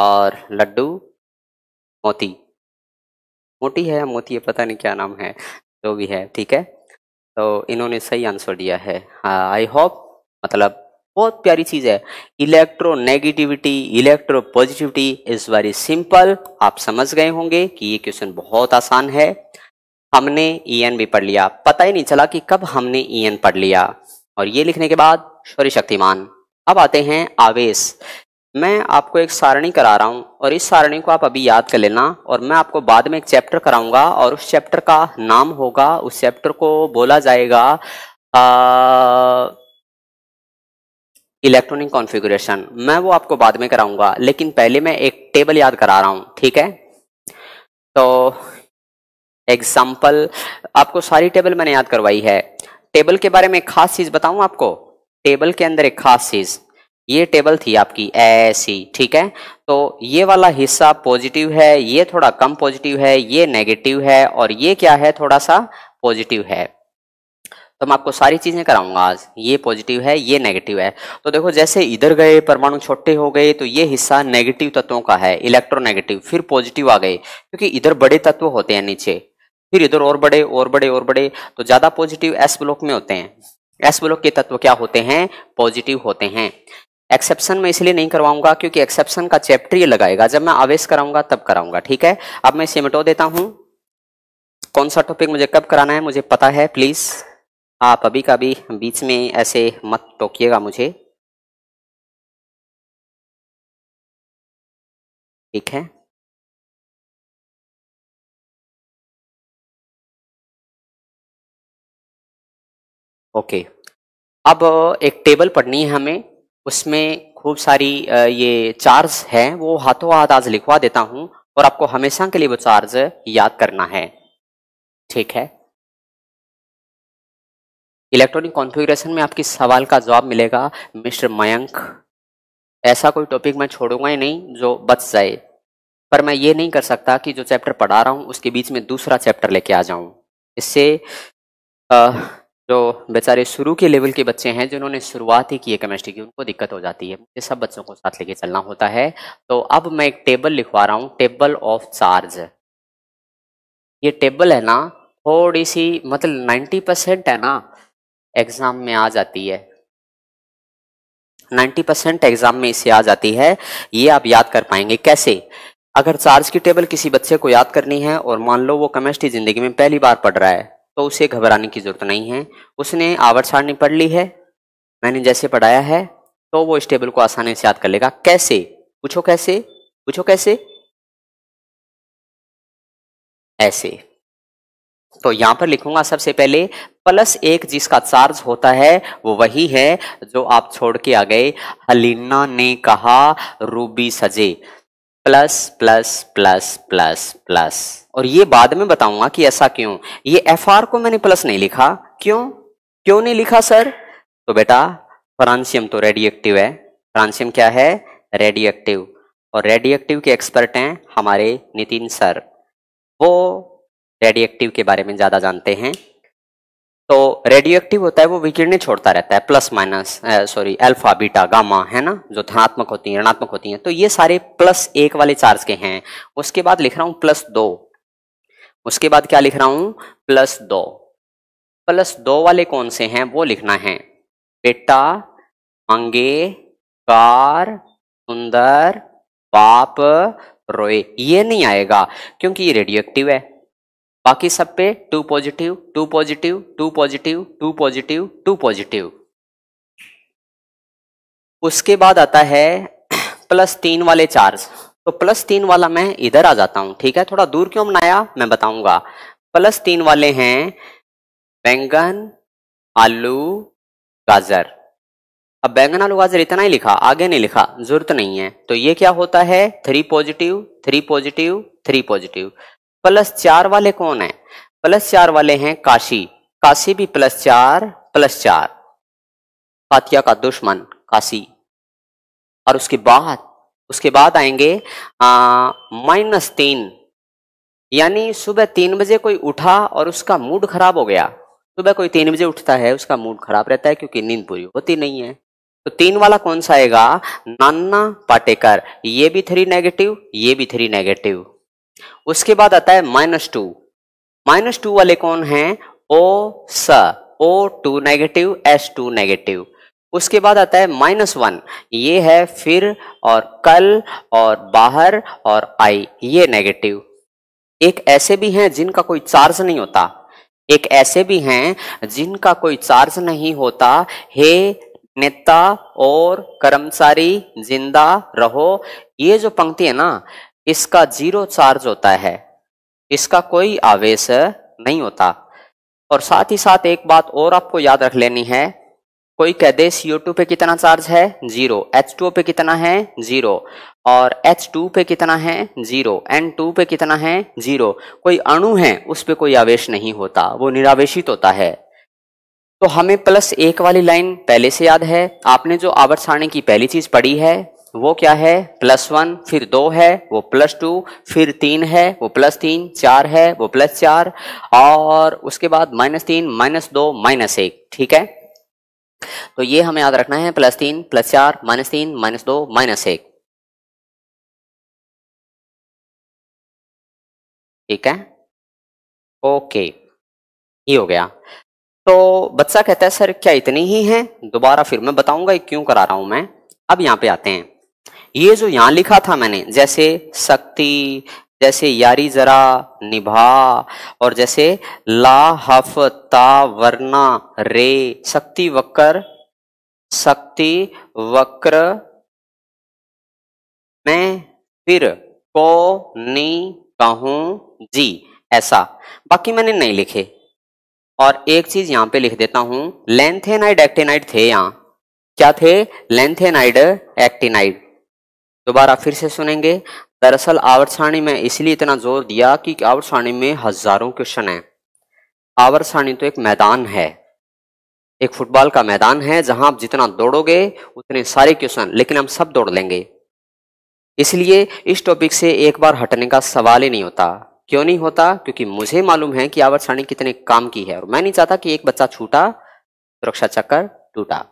और लड्डू मोती मोती है मोती है पता नहीं क्या नाम है जो भी है ठीक है तो इन्होंने सही आंसर दिया है आई हाँ, होप मतलब बहुत प्यारी चीज है electronegativity electropositivity is very simple आप समझ गए होंगे कि ये क्वेश्चन बहुत आसान है हमने ई e एन भी पढ़ लिया पता ही नहीं चला कि कब हमने ई e एन पढ़ लिया और ये लिखने के बाद शौर्य शक्तिमान अब आते हैं आवेश मैं आपको एक सारणी करा रहा हूँ और इस सारणी को आप अभी याद कर लेना और मैं आपको बाद में एक चैप्टर कराऊंगा और उस चैप्टर का नाम होगा उस चैप्टर को बोला जाएगा आ, इलेक्ट्रॉनिक कॉन्फ़िगरेशन मैं वो आपको बाद में कराऊंगा लेकिन पहले मैं एक टेबल याद करा रहा हूँ ठीक है तो एग्जाम्पल आपको सारी टेबल मैंने याद करवाई है टेबल के बारे में एक खास चीज़ बताऊं आपको टेबल के अंदर एक खास चीज़ ये टेबल थी आपकी ऐसी ठीक है तो ये वाला हिस्सा पॉजिटिव है ये थोड़ा कम पॉजिटिव है ये नेगेटिव है और ये क्या है थोड़ा सा पॉजिटिव है तो मैं आपको सारी चीज़ें कराऊंगा आज ये पॉजिटिव है ये नेगेटिव है तो देखो जैसे इधर गए परमाणु छोटे हो गए तो ये हिस्सा नेगेटिव तत्वों का है इलेक्ट्रोनेगेटिव फिर पॉजिटिव आ गए क्योंकि इधर बड़े तत्व होते हैं नीचे फिर इधर और बड़े और बड़े और बड़े तो ज़्यादा पॉजिटिव एस ब्लॉक में होते हैं एस ब्लॉक के तत्व क्या होते हैं पॉजिटिव होते हैं एक्सेप्शन में इसलिए नहीं करवाऊंगा क्योंकि एक्सेप्शन का चैप्टर ये लगाएगा जब मैं आवेश कराऊंगा तब कराऊंगा ठीक है अब मैं इसे मिटो देता हूं कौन सा टॉपिक मुझे कब कराना है मुझे पता है प्लीज़ आप अभी का भी बीच में ऐसे मत टोकिएगा मुझे ठीक है ओके अब एक टेबल पढ़नी है हमें उसमें खूब सारी ये चार्ज हैं वो हाथों हाथ आज लिखवा देता हूँ और आपको हमेशा के लिए वो चार्ज याद करना है ठीक है इलेक्ट्रॉनिक कॉन्फ़िगरेशन में आपके सवाल का जवाब मिलेगा मिस्टर मयंक ऐसा कोई टॉपिक मैं छोड़ूंगा ही नहीं जो बच जाए पर मैं ये नहीं कर सकता कि जो चैप्टर पढ़ा रहा हूँ उसके बीच में दूसरा चैप्टर लेके आ जाऊँ इससे जो बेचारे शुरू के लेवल के बच्चे हैं जिन्होंने शुरुआत ही की है केमिस्ट्री की उनको दिक्कत हो जाती है मुझे सब बच्चों को साथ लेके चलना होता है तो अब मैं एक टेबल लिखवा रहा हूँ टेबल ऑफ चार्ज ये टेबल है ना थोड़ी सी मतलब नाइन्टी परसेंट है ना एग्जाम में आ जाती है 90 परसेंट एग्जाम में इससे आ जाती है ये आप याद कर पाएंगे कैसे अगर चार्ज की टेबल किसी बच्चे को याद करनी है और मान लो वो केमिस्ट्री जिंदगी में पहली बार पढ़ रहा है तो उसे घबराने की जरूरत नहीं है उसने आवर सारणी पढ़ ली है मैंने जैसे पढ़ाया है तो वो इस टेबल को आसानी से याद कर लेगा कैसे पूछो कैसे पूछो कैसे ऐसे तो यहां पर लिखूंगा सबसे पहले प्लस एक जिसका चार्ज होता है वो वही है जो आप छोड़ के आ गए हलीना ने कहा रूबी सजे plus plus plus plus plus और ये बाद में बताऊंगा कि ऐसा क्यों ये एफ आर को मैंने प्लस नहीं लिखा क्यों क्यों नहीं लिखा सर तो बेटा फ्रांसियम तो रेडियक्टिव है फ्रांसियम क्या है रेडियक्टिव और रेडिएक्टिव के एक्सपर्ट हैं हमारे नितिन सर वो रेडिएक्टिव के बारे में ज़्यादा जानते हैं तो रेडियोएक्टिव होता है वो विकिरण छोड़ता रहता है plus minus sorry alpha beta gamma है ना जो धनात्मक होती हैं ऋणात्मक होती हैं तो ये सारे प्लस एक वाले चार्ज के हैं उसके बाद लिख रहा हूं प्लस दो उसके बाद क्या लिख रहा हूं प्लस दो प्लस दो वाले कौन से हैं वो लिखना है बेटा अंगे कार सुंदर पाप रोए ये नहीं आएगा क्योंकि ये रेडियोएक्टिव है बाकी सब पे two positive two positive two positive two positive two positive उसके बाद आता है प्लस तीन वाले चार्ज तो प्लस तीन वाला मैं इधर आ जाता हूं ठीक है थोड़ा दूर क्यों बनाया मैं बताऊंगा प्लस तीन वाले हैं बैंगन आलू गाजर अब बैंगन आलू गाजर इतना ही लिखा आगे नहीं लिखा जरूरत नहीं है तो ये क्या होता है three positive three positive three positive plus चार वाले कौन है प्लस चार वाले हैं काशी काशी भी प्लस चार प्लस चार पातिया का दुश्मन काशी और उसके बाद उसके बाद आएंगे माइनस तीन यानी सुबह तीन बजे कोई उठा और उसका मूड खराब हो गया सुबह कोई तीन बजे उठता है उसका मूड खराब रहता है क्योंकि नींद पूरी होती नहीं है तो तीन वाला कौन सा आएगा नाना पाटेकर ये भी थ्री नेगेटिव ये भी थ्री नेगेटिव उसके बाद आता है माइनस टू माइनस टू वाले कौन हैं O S O two negative S two negative उसके बाद आता है माइनस वन ये है फिर और कल और बाहर और आई ये नेगेटिव एक ऐसे भी हैं जिनका कोई चार्ज नहीं होता एक ऐसे भी हैं जिनका कोई चार्ज नहीं होता हे नेता और कर्मचारी जिंदा रहो ये जो पंक्ति है ना इसका जीरो चार्ज होता है इसका कोई आवेश नहीं होता और साथ ही साथ एक बात और आपको याद रख लेनी है कोई कह दे टू पे कितना चार्ज है जीरो एच टू पे कितना है जीरो और एच टू पे कितना है जीरो एन टू पे कितना है जीरो कोई अणु है उस पर कोई आवेश नहीं होता वो निरावेशित होता है तो हमें प्लस एक वाली लाइन पहले से याद है आपने जो आवर्त सारणी की पहली चीज पढ़ी है वो क्या है प्लस वन फिर दो है वो प्लस टू फिर तीन है वो प्लस तीन चार है वो प्लस चार और उसके बाद माइनस तीन माइनस दो माइनस एक ठीक है तो ये हमें याद रखना है प्लस तीन प्लस चार माइनस तीन माइनस दो माइनस एक ठीक है ओके ये हो गया तो बच्चा कहता है सर क्या इतनी ही है दोबारा फिर मैं बताऊंगा क्यों करा रहा हूं मैं अब यहां पे आते हैं ये जो यहां लिखा था मैंने जैसे शक्ति जैसे यारी जरा निभा और जैसे ला हफ ता वरना रे शक्ति वक्र शक्ति वक्र मैं फिर को नी कहूं जी ऐसा बाकी मैंने नहीं लिखे और एक चीज यहां पे लिख देता हूं लेंथेनाइड एक्टेनाइड थे यहां क्या थे लेंथेनाइड एक्टेनाइड दोबारा फिर से सुनेंगे दरअसल आवर सारणी में इसलिए इतना जोर दिया कि आवर सारणी में हजारों क्वेश्चन हैं आवर सारणी तो एक मैदान है एक फुटबॉल का मैदान है जहां आप जितना दौड़ोगे उतने सारे क्वेश्चन लेकिन हम सब दौड़ लेंगे इसलिए इस टॉपिक से एक बार हटने का सवाल ही नहीं होता क्यों नहीं होता क्योंकि मुझे मालूम है कि आवर सारणी कितने काम की है और मैं नहीं चाहता कि एक बच्चा छूटा सुरक्षा चक्कर टूटा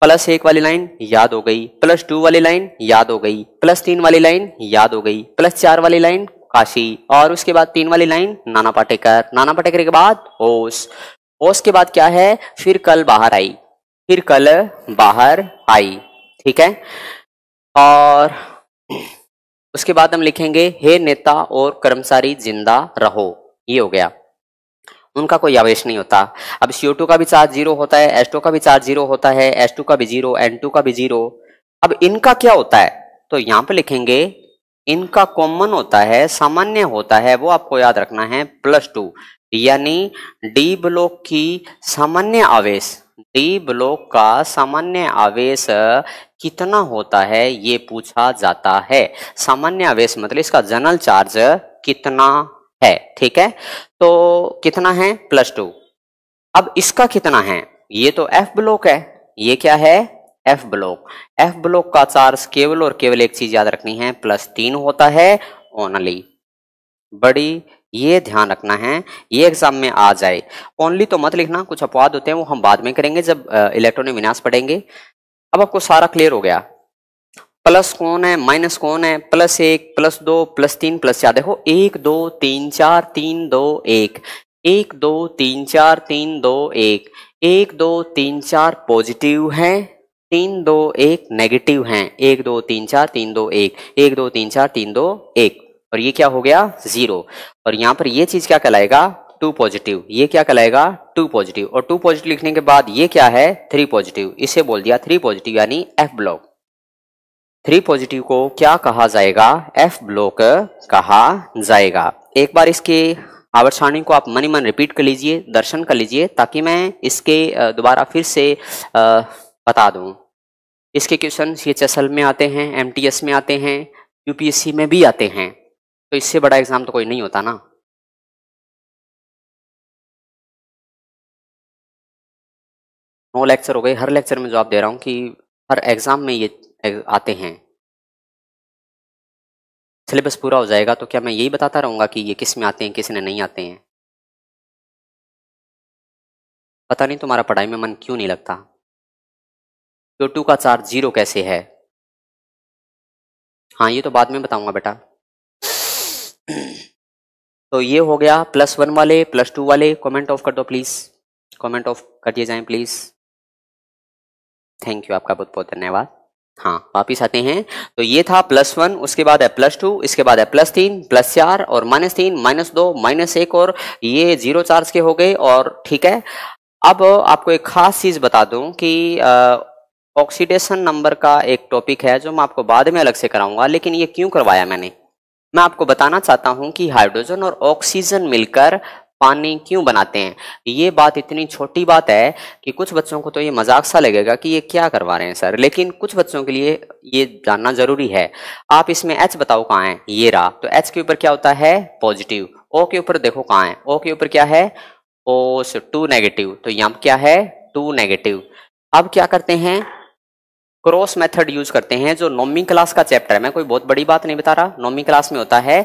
प्लस एक वाली लाइन याद हो गई प्लस टू वाली लाइन याद हो गई प्लस तीन वाली लाइन याद हो गई प्लस चार वाली लाइन काशी और उसके बाद तीन वाली लाइन नाना पाटेकर नाना पाटेकर के बाद ओस ओस के बाद क्या है फिर कल बाहर आई फिर कल बाहर आई ठीक है और उसके बाद हम लिखेंगे हे नेता और कर्मचारी जिंदा रहो ये हो गया उनका कोई आवेश नहीं होता अब CO2 का भी चार्ज जीरो होता है H2 का भी चार्ज जीरो होता है H2 का भी जीरो N2 का भी जीरो अब इनका क्या होता है तो यहां पे लिखेंगे इनका कॉमन होता है सामान्य होता है वो आपको याद रखना है प्लस टू यानी डी ब्लॉक की सामान्य आवेश डी ब्लॉक का सामान्य आवेश कितना होता है ये पूछा जाता है सामान्य आवेश मतलब इसका जनरल चार्ज कितना है ठीक है तो कितना है प्लस टू अब इसका कितना है ये तो एफ ब्लॉक है ये क्या है एफ ब्लॉक एफ ब्लॉक का चार्ज केवल और केवल एक चीज याद रखनी है प्लस तीन होता है ओनली बड़ी ये ध्यान रखना है ये एग्जाम में आ जाए ओनली तो मत लिखना कुछ अपवाद होते हैं वो हम बाद में करेंगे जब इलेक्ट्रॉनिक विनाश पढ़ेंगे अब आपको सारा क्लियर हो गया प्लस कौन है माइनस कौन है प्लस एक प्लस दो प्लस तीन प्लस चार देखो एक दो तीन चार तीन दो एक एक दो तीन चार तीन दो एक एक दो तीन चार पॉजिटिव है तीन दो एक नेगेटिव हैं एक दो तीन चार तीन दो एक एक दो तीन चार तीन दो एक और ये क्या हो गया जीरो और यहां पर ये चीज क्या कहलाएगा टू पॉजिटिव ये क्या कहलाएगा टू पॉजिटिव और टू पॉजिटिव लिखने के बाद ये क्या है थ्री पॉजिटिव इसे बोल दिया थ्री पॉजिटिव यानी एफ ब्लॉक थ्री पॉजिटिव को क्या कहा जाएगा एफ ब्लॉक कहा जाएगा एक बार इसके आवर्षाणी को आप मनी मन रिपीट कर लीजिए दर्शन कर लीजिए ताकि मैं इसके दोबारा फिर से बता दूं इसके क्वेश्चन सी एच में आते हैं एम टी एस में आते हैं यू में भी आते हैं तो इससे बड़ा एग्जाम तो कोई नहीं होता ना नौ लेक्चर हो गए हर लेक्चर में जवाब दे रहा हूँ कि हर एग्जाम में ये आते हैं सिलेबस पूरा हो जाएगा तो क्या मैं यही बताता रहूंगा कि ये किस में आते हैं किस में नहीं आते हैं पता नहीं तुम्हारा पढ़ाई में मन क्यों नहीं लगता क्यू टू का चार्ज जीरो कैसे है हाँ ये तो बाद में बताऊंगा बेटा तो ये हो गया प्लस वन वाले प्लस टू वाले कमेंट ऑफ कर दो प्लीज़ कमेंट ऑफ कर दिए जाए प्लीज़ थैंक यू आपका बहुत बहुत धन्यवाद हाँ वापिस आते हैं तो ये था प्लस वन उसके बाद है प्लस टू इसके बाद है प्लस तीन प्लस चार और माइनस तीन माइनस दो माइनस एक और ये जीरो चार्ज के हो गए और ठीक है अब आपको एक खास चीज बता दूं कि ऑक्सीडेशन नंबर का एक टॉपिक है जो मैं आपको बाद में अलग से कराऊंगा लेकिन ये क्यों करवाया मैंने मैं आपको बताना चाहता हूं कि हाइड्रोजन और ऑक्सीजन मिलकर पानी क्यों बनाते हैं ये बात इतनी छोटी बात है कि कुछ बच्चों को तो ये मजाक सा लगेगा कि ये क्या करवा रहे हैं सर लेकिन कुछ बच्चों के लिए ये जानना जरूरी है आप इसमें एच बताओ कहाँ है ये रहा तो एच के ऊपर क्या होता है पॉजिटिव ओ के ऊपर देखो कहाँ है ओ के ऊपर क्या है ओ टू नेगेटिव तो यहाँ क्या है टू नेगेटिव अब क्या करते हैं क्रॉस मेथड यूज करते हैं जो नौवीं क्लास का चैप्टर है मैं कोई बहुत बड़ी बात नहीं बता रहा नौवीं क्लास में होता है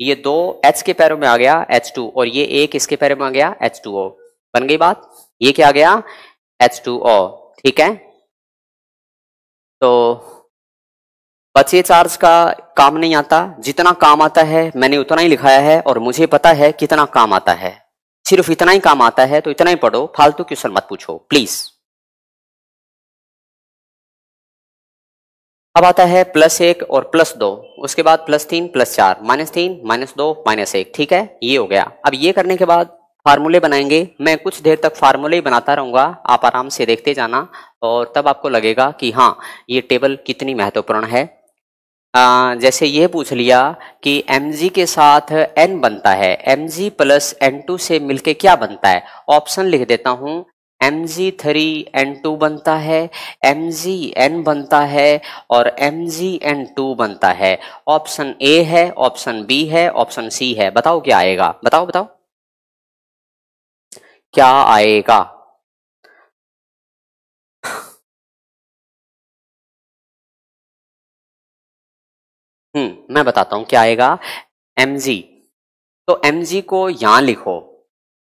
ये दो एच के पैरों में आ गया एच टू और ये एक इसके पैरों में आ गया एच टू ओ बन गई बात ये क्या आ गया एच टू ओ ठीक है तो बचे चार्ज का काम नहीं आता जितना काम आता है मैंने उतना ही लिखाया है और मुझे पता है कितना काम आता है सिर्फ इतना ही काम आता है तो इतना ही पढ़ो फालतू क्वेश्चन मत पूछो प्लीज़ अब आता है प्लस एक और प्लस दो उसके बाद प्लस तीन प्लस चार माइनस तीन माइनस दो माइनस एक ठीक है ये हो गया अब ये करने के बाद फार्मूले बनाएंगे मैं कुछ देर तक फार्मूले ही बनाता रहूंगा आप आराम से देखते जाना और तब आपको लगेगा कि हाँ ये टेबल कितनी महत्वपूर्ण है आ, जैसे ये पूछ लिया कि एम के साथ एन बनता है M G plus N two से मिलके क्या बनता है ऑप्शन लिख देता हूँ M G three N two बनता है एम जी एन बनता है और एम जी एन टू बनता है ऑप्शन ए है ऑप्शन बी है ऑप्शन सी है बताओ क्या आएगा बताओ बताओ क्या आएगा हम्म मैं बताता हूं क्या आएगा एम जी तो एम जी को यहां लिखो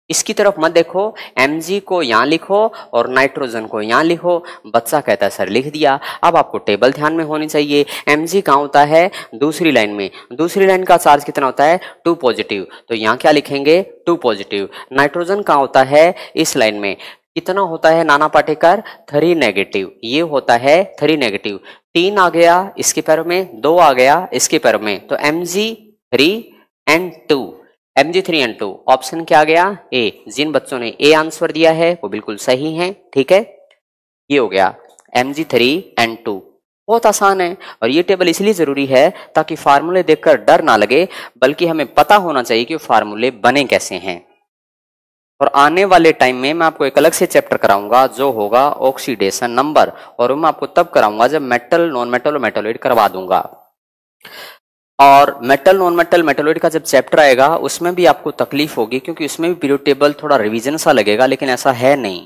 इसकी तरफ मत देखो एम को यहाँ लिखो और नाइट्रोजन को यहाँ लिखो बच्चा कहता है सर लिख दिया अब आपको टेबल ध्यान में होनी चाहिए एम जी कहाँ होता है दूसरी लाइन में दूसरी लाइन का चार्ज कितना होता है टू पॉजिटिव तो यहाँ क्या लिखेंगे टू पॉजिटिव नाइट्रोजन कहाँ होता है इस लाइन में कितना होता है नाना पाटेकर थ्री नेगेटिव ये होता है थ्री नेगेटिव तीन आ गया इसके पैर में दो आ गया इसके पैर में तो M G three and two M G three N two option क्या गया ए जिन बच्चों ने ए आंसर दिया है वो बिल्कुल सही है ठीक है ये हो गया M G three N two बहुत आसान है और ये टेबल इसलिए जरूरी है ताकि फार्मूले देखकर डर ना लगे बल्कि हमें पता होना चाहिए कि फार्मूले बने कैसे हैं और आने वाले टाइम में मैं आपको एक अलग से चैप्टर कराऊंगा जो होगा ऑक्सीडेशन नंबर और मैं आपको तब कराऊंगा जब मेटल नॉन मेटल और मेटोलोइड करवा दूंगा और मेटल नॉन मेटल मेटलोइड का जब चैप्टर आएगा उसमें भी आपको तकलीफ होगी क्योंकि उसमें भी पीरियड टेबल थोड़ा रिवीजन सा लगेगा लेकिन ऐसा है नहीं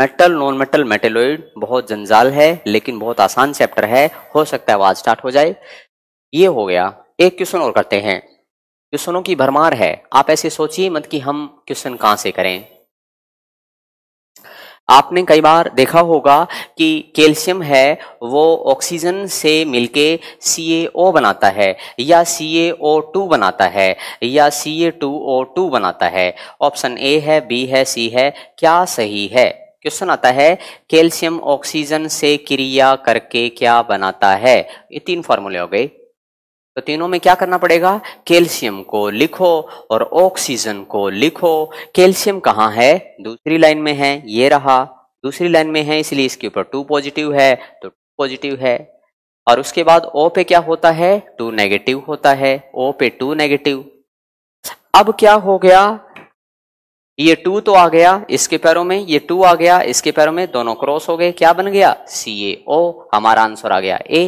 मेटल नॉन मेटल मेटेलोइड बहुत जंजाल है लेकिन बहुत आसान चैप्टर है हो सकता है आवाज स्टार्ट हो जाए ये हो गया एक क्वेश्चन और करते हैं क्वेश्चनों की भरमार है आप ऐसे सोचिए मत कि हम क्वेश्चन कहाँ से करें आपने कई बार देखा होगा कि कैल्शियम है वो ऑक्सीजन से मिलके CaO बनाता है या CaO2 बनाता है या Ca2O2 बनाता है ऑप्शन ए है बी है सी है क्या सही है क्वेश्चन आता है कैल्शियम ऑक्सीजन से क्रिया करके क्या बनाता है ये तीन फॉर्मूले हो गए तो तीनों में क्या करना पड़ेगा कैल्शियम को लिखो और ऑक्सीजन को लिखो कैल्शियम कहाँ है दूसरी लाइन में है ये रहा दूसरी लाइन में है इसलिए इसके ऊपर टू पॉजिटिव है तो टू पॉजिटिव है और उसके बाद ओ पे क्या होता है टू नेगेटिव होता है ओ पे टू नेगेटिव अब क्या हो गया ये टू तो आ गया इसके पैरों में ये टू आ गया इसके पैरों में दोनों क्रॉस हो गए क्या बन गया सी ए ओ हमारा आंसर आ गया ए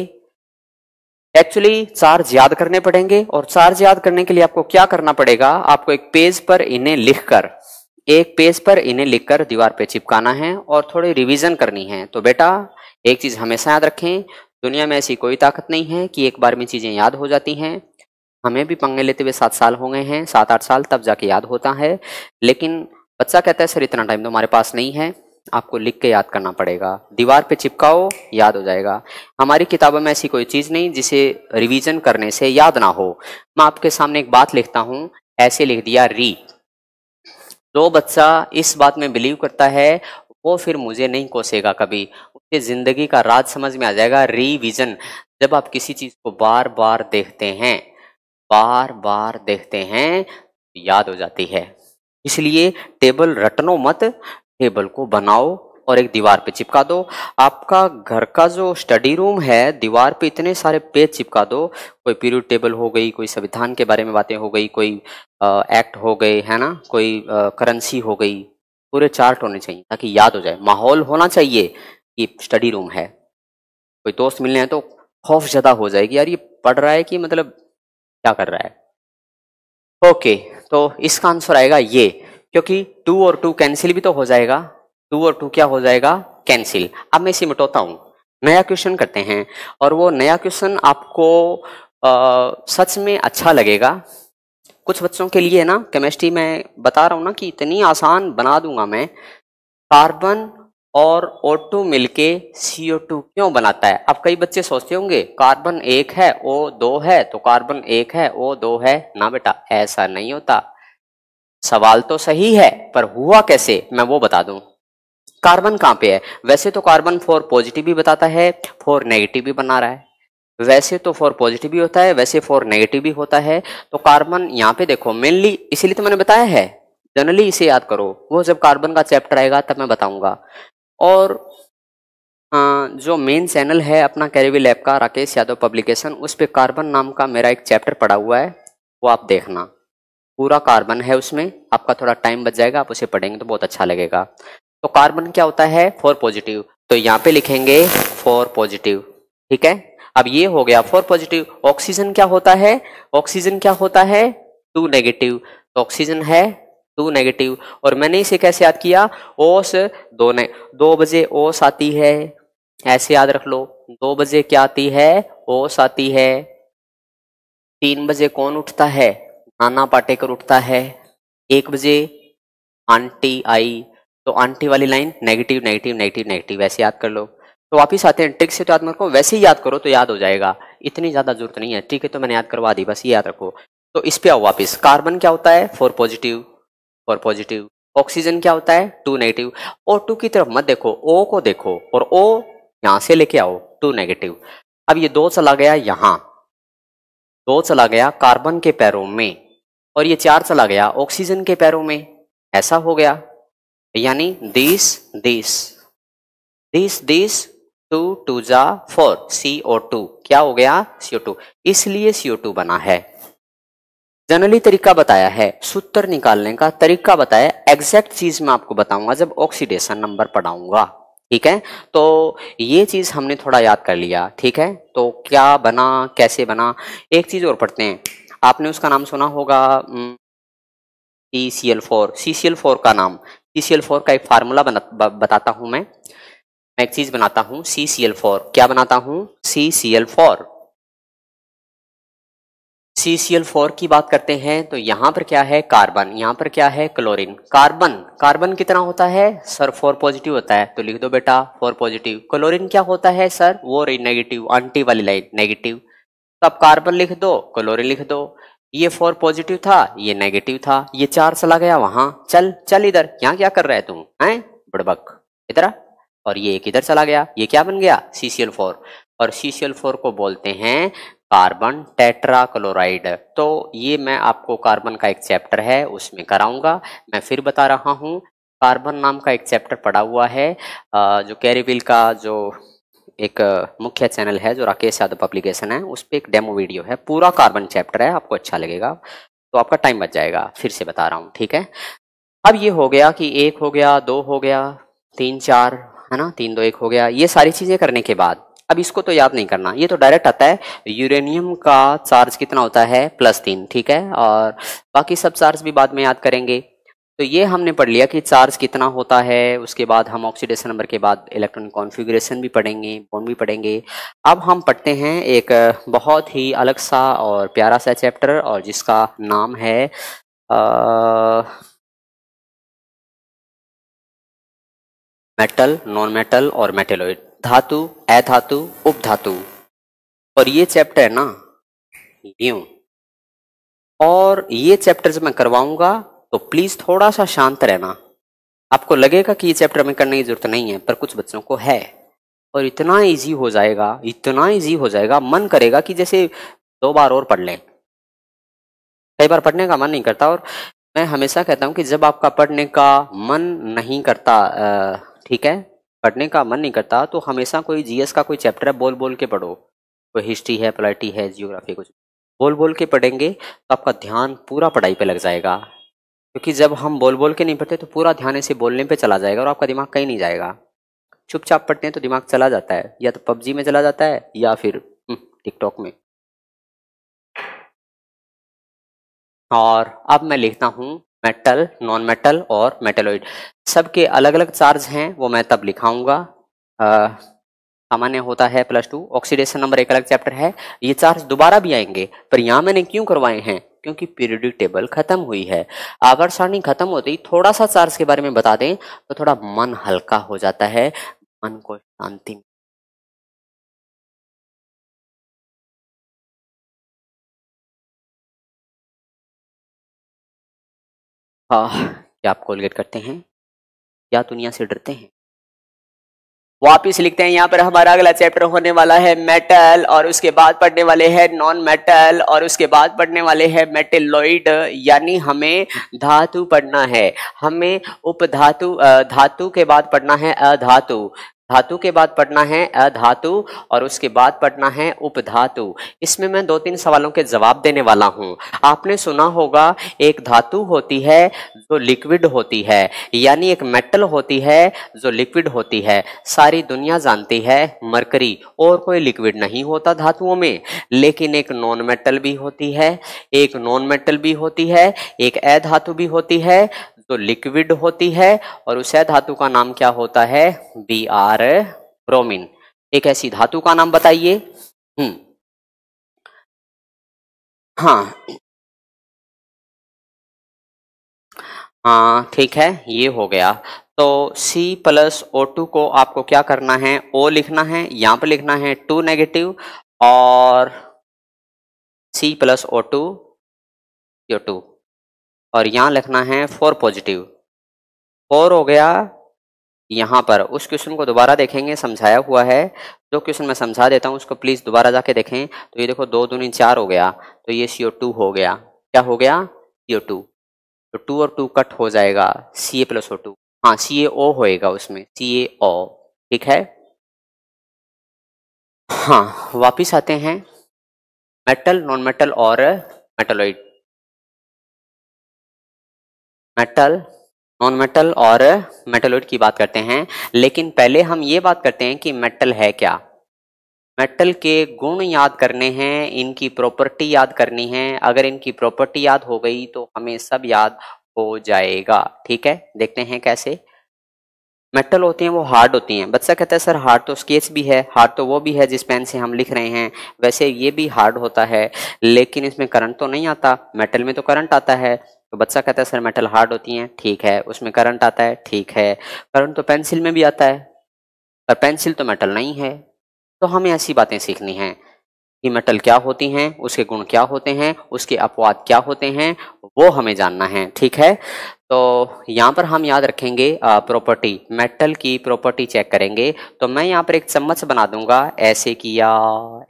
एक्चुअली चार्ज याद करने पड़ेंगे और चार्ज याद करने के लिए आपको क्या करना पड़ेगा आपको एक पेज पर इन्हें लिखकर एक पेज पर इन्हें लिखकर दीवार पे चिपकाना है और थोड़ी रिवीजन करनी है तो बेटा एक चीज हमेशा याद रखें दुनिया में ऐसी कोई ताकत नहीं है कि एक बार में चीजें याद हो जाती हैं हमें भी पंगे लेते हुए सात साल हो गए हैं सात आठ साल तब जाके याद होता है लेकिन बच्चा कहता है सर इतना टाइम तो हमारे पास नहीं है आपको लिख के याद करना पड़ेगा दीवार पे चिपकाओ याद हो जाएगा हमारी किताबों में ऐसी कोई चीज़ नहीं जिसे रिवीजन करने से याद ना हो मैं आपके सामने एक बात लिखता हूं ऐसे लिख दिया री जो बच्चा इस बात में बिलीव करता है वो फिर मुझे नहीं कोसेगा कभी उसके ज़िंदगी का राज समझ में आ जाएगा रिविज़न जब आप किसी चीज़ को बार बार देखते हैं बार बार देखते हैं तो याद हो जाती है इसलिए टेबल रटनो मत टेबल को बनाओ और एक दीवार पे चिपका दो आपका घर का जो स्टडी रूम है दीवार पे इतने सारे पेज चिपका दो कोई पीरियड टेबल हो गई कोई संविधान के बारे में बातें हो गई कोई आ, एक्ट हो गए है ना कोई करेंसी हो गई पूरे चार्ट होने चाहिए ताकि याद हो जाए माहौल होना चाहिए कि स्टडी रूम है कोई दोस्त मिलने हैं तो खौफ ज़्यादा हो जाएगी यार ये पढ़ रहा है कि मतलब क्या कर रहा है ओके तो इसका आंसर आएगा ये क्योंकि टू और टू कैंसिल भी तो हो जाएगा टू और टू क्या हो जाएगा कैंसिल अब मैं इसे मिटोता हूं नया क्वेश्चन करते हैं और वो नया क्वेश्चन आपको आ, सच में अच्छा लगेगा कुछ बच्चों के लिए ना केमिस्ट्री में बता रहा हूँ ना कि इतनी आसान बना दूंगा मैं कार्बन और O2 मिलके CO2 क्यों बनाता है अब कई बच्चे सोचते होंगे कार्बन एक है ओ दो है तो कार्बन एक है ओ दो है ना बेटा ऐसा नहीं होता सवाल तो सही है पर हुआ कैसे मैं वो बता दूं कार्बन कहाँ पे है वैसे तो कार्बन फोर पॉजिटिव भी बताता है फोर नेगेटिव भी बना रहा है वैसे तो फोर पॉजिटिव भी होता है वैसे फोर नेगेटिव भी होता है तो कार्बन यहाँ पे देखो मेनली इसीलिए तो मैंने बताया है जनरली इसे याद करो वो जब कार्बन का चैप्टर आएगा तब मैं बताऊंगा और जो मेन चैनल है अपना कैरेवी लैब का राकेश यादव पब्लिकेशन उस पर कार्बन नाम का मेरा एक चैप्टर पड़ा हुआ है वो आप देखना पूरा कार्बन है उसमें आपका थोड़ा टाइम बच जाएगा आप उसे पढ़ेंगे तो बहुत अच्छा लगेगा तो कार्बन क्या होता है फोर पॉजिटिव तो यहाँ पे लिखेंगे फोर पॉजिटिव ठीक है अब ये हो गया फोर पॉजिटिव ऑक्सीजन क्या होता है ऑक्सीजन क्या होता है टू नेगेटिव तो ऑक्सीजन है टू नेगेटिव और मैंने इसे कैसे याद किया ओस दो ने दो बजे ओस आती है ऐसे याद रख लो दो बजे क्या आती है ओस आती है तीन बजे कौन उठता है नाना पाटेकर उठता है एक बजे आंटी आई तो आंटी वाली line negative negative negative negative वैसे याद कर लो तो वापिस आते हैं ट्रिक से तो याद मत करो वैसे ही याद करो तो याद हो जाएगा इतनी ज़्यादा जरूरत नहीं है ठीक है तो मैंने याद करवा दी बस ये याद रखो तो इस पे आओ वापिस कार्बन क्या होता है four positive four positive oxygen क्या होता है टू नेगेटिव ओ टू की तरफ मत देखो ओ को देखो और ओ यहाँ से लेके आओ टू नेगेटिव अब ये दो चला गया यहाँ दो चला गया कार्बन के पैरों में और ये चार चला गया ऑक्सीजन के पैरों में ऐसा हो गया यानी this this this this two two जा फोर सी ओ टू क्या हो गया सीओ टू इसलिए सीओ टू बना है जनरली तरीका बताया है सूत्र निकालने का तरीका बताया एग्जैक्ट चीज मैं आपको बताऊंगा जब ऑक्सीडेशन नंबर पढ़ाऊंगा ठीक है तो ये चीज हमने थोड़ा याद कर लिया ठीक है तो क्या बना कैसे बना एक चीज और पढ़ते हैं आपने उसका नाम सुना होगा C C L four C C L four का नाम सी सी एल फोर का एक फार्मूला बताता हूं मैं मैं एक चीज बनाता हूं सी सी एल फोर क्या बनाता हूं C C L four C C L four की बात करते हैं तो यहां पर क्या है कार्बन यहां पर क्या है क्लोरीन कार्बन कार्बन कितना होता है सर फोर पॉजिटिव होता है तो लिख दो बेटा फोर पॉजिटिव क्लोरीन क्या होता है सर वो रही नेगेटिव आंटी वाली लाइन नेगेटिव तो आप कार्बन लिख दो क्लोरीन लिख दो ये फोर पॉजिटिव था ये नेगेटिव था ये चार चला गया वहां चल चल इधर यहाँ क्या कर रहा है तुम है बुड़बक इधर और ये एक इधर चला गया ये क्या बन गया सीसीएल फोर और सीसीएल फोर को बोलते हैं कार्बन टेट्रा क्लोराइड तो ये मैं आपको कार्बन का एक चैप्टर है उसमें कराऊंगा मैं फिर बता रहा हूँ कार्बन नाम का एक चैप्टर पड़ा हुआ है जो कैरीविल का जो एक मुख्य चैनल है जो राकेश यादव पब्लिकेशन है उस पर एक डेमो वीडियो है पूरा कार्बन चैप्टर है आपको अच्छा लगेगा तो आपका टाइम बच जाएगा फिर से बता रहा हूँ ठीक है अब ये हो गया कि एक हो गया दो हो गया तीन चार है ना तीन दो एक हो गया ये सारी चीज़ें करने के बाद अब इसको तो याद नहीं करना ये तो डायरेक्ट आता है यूरेनियम का चार्ज कितना होता है प्लस तीन ठीक है और बाकी सब चार्ज भी बाद में याद करेंगे तो ये हमने पढ़ लिया कि चार्ज कितना होता है उसके बाद हम ऑक्सीडेशन नंबर के बाद इलेक्ट्रॉन कॉन्फ़िगरेशन भी पढ़ेंगे बॉन्ड भी पढ़ेंगे अब हम पढ़ते हैं एक बहुत ही अलग सा और प्यारा सा चैप्टर और जिसका नाम है आ, मेटल नॉन मेटल और मेटेलोइड धातु अधातु उपधातु और ये चैप्टर है ना यू और ये चैप्टर जब मैं करवाऊंगा तो प्लीज थोड़ा सा शांत रहना आपको लगेगा कि ये चैप्टर में करने की जरूरत नहीं है पर कुछ बच्चों को है और इतना इजी हो जाएगा इतना इजी हो जाएगा मन करेगा कि जैसे दो बार और पढ़ लें कई बार पढ़ने का मन नहीं करता और मैं हमेशा कहता हूँ कि जब आपका पढ़ने का मन नहीं करता ठीक है पढ़ने का मन नहीं करता तो हमेशा कोई जीएस का कोई चैप्टर है बोल बोल के पढ़ो कोई हिस्ट्री है पोलिटी है जियोग्राफी कुछ बोल बोल के पढ़ेंगे तो आपका ध्यान पूरा पढ़ाई पे लग जाएगा क्योंकि जब हम बोल बोल के नहीं पढ़ते तो पूरा ध्यान से बोलने पे चला जाएगा और आपका दिमाग कहीं नहीं जाएगा चुपचाप पढ़ते हैं तो दिमाग चला जाता है या तो पबजी में चला जाता है या फिर हम्म, टिकटॉक में और अब मैं लिखता हूँ मेटल नॉन मेटल और मेटलोइड सबके अलग अलग चार्ज हैं वो मैं तब लिखाऊंगा सामान्य होता है प्लस टू ऑक्सीडेशन नंबर एक अलग चैप्टर है ये चार्ज दोबारा भी आएंगे पर यहाँ मैंने क्यों करवाए हैं क्योंकि पीरियडिक टेबल खत्म हुई है आवर सारणी खत्म होते ही थोड़ा सा चार्ज के बारे में बता दें तो थोड़ा मन हल्का हो जाता है मन को शांति हाँ क्या आप कोलगेट करते हैं या दुनिया से डरते हैं वापिस लिखते हैं यहाँ पर हमारा अगला चैप्टर होने वाला है मेटल और उसके बाद पढ़ने वाले हैं नॉन मेटल और उसके बाद पढ़ने वाले हैं मेटेलॉइड यानी हमें धातु पढ़ना है हमें उपधातु धातु के बाद पढ़ना है अधातु धातु के बाद पढ़ना है अधातु और उसके बाद पढ़ना है उपधातु इसमें मैं दो तीन सवालों के जवाब देने वाला हूँ आपने सुना होगा एक धातु होती है जो लिक्विड होती है यानी एक मेटल होती है जो लिक्विड होती है सारी दुनिया जानती है मरकरी और कोई लिक्विड नहीं होता धातुओं में लेकिन एक नॉन मेटल भी होती है एक नॉन मेटल भी होती है एक अधातु भी होती है तो लिक्विड होती है और उस धातु का नाम क्या होता है बी आर ब्रोमिन एक ऐसी धातु का नाम बताइए हम्म हाँ हाँ ठीक है ये हो गया तो C प्लस ओ टू को आपको क्या करना है O लिखना है यहाँ पर लिखना है टू नेगेटिव और C प्लस ओ टू यो टू और यहाँ लिखना है फोर पॉजिटिव फोर हो गया यहाँ पर उस क्वेश्चन को दोबारा देखेंगे समझाया हुआ है जो क्वेश्चन मैं समझा देता हूँ उसको प्लीज़ दोबारा जाके देखें तो ये देखो दो दूनी चार हो गया तो ये सी टू हो गया क्या हो गया सी टू तो टू और टू कट हो जाएगा सी ए प्लस ओ टू हाँ सी ए ओ होएगा उसमें सी ए ओ ठीक है हाँ वापिस आते हैं मेटल नॉन मेटल और मेटलॉइड मेटल नॉन मेटल और मेटलोइड की बात करते हैं लेकिन पहले हम ये बात करते हैं कि मेटल है क्या मेटल के गुण याद करने हैं इनकी प्रॉपर्टी याद करनी है अगर इनकी प्रॉपर्टी याद हो गई तो हमें सब याद हो जाएगा ठीक है देखते हैं कैसे मेटल होती हैं वो हार्ड होती हैं बच्चा कहता है सर हार्ड तो स्केच भी है हार्ड तो वो भी है जिस पेन से हम लिख रहे हैं वैसे ये भी हार्ड होता है लेकिन इसमें करंट तो नहीं आता मेटल में तो करंट आता है तो बच्चा कहता है सर मेटल हार्ड होती हैं ठीक है उसमें करंट आता है ठीक है करंट तो पेंसिल में भी आता है पर पेंसिल तो मेटल नहीं है तो हमें ऐसी बातें सीखनी हैं कि मेटल क्या होती हैं उसके गुण क्या होते हैं उसके अपवाद क्या होते हैं वो हमें जानना है ठीक है तो यहाँ पर हम याद रखेंगे प्रॉपर्टी मेटल की प्रॉपर्टी चेक करेंगे तो मैं यहाँ पर एक चम्मच बना दूंगा ऐसे किया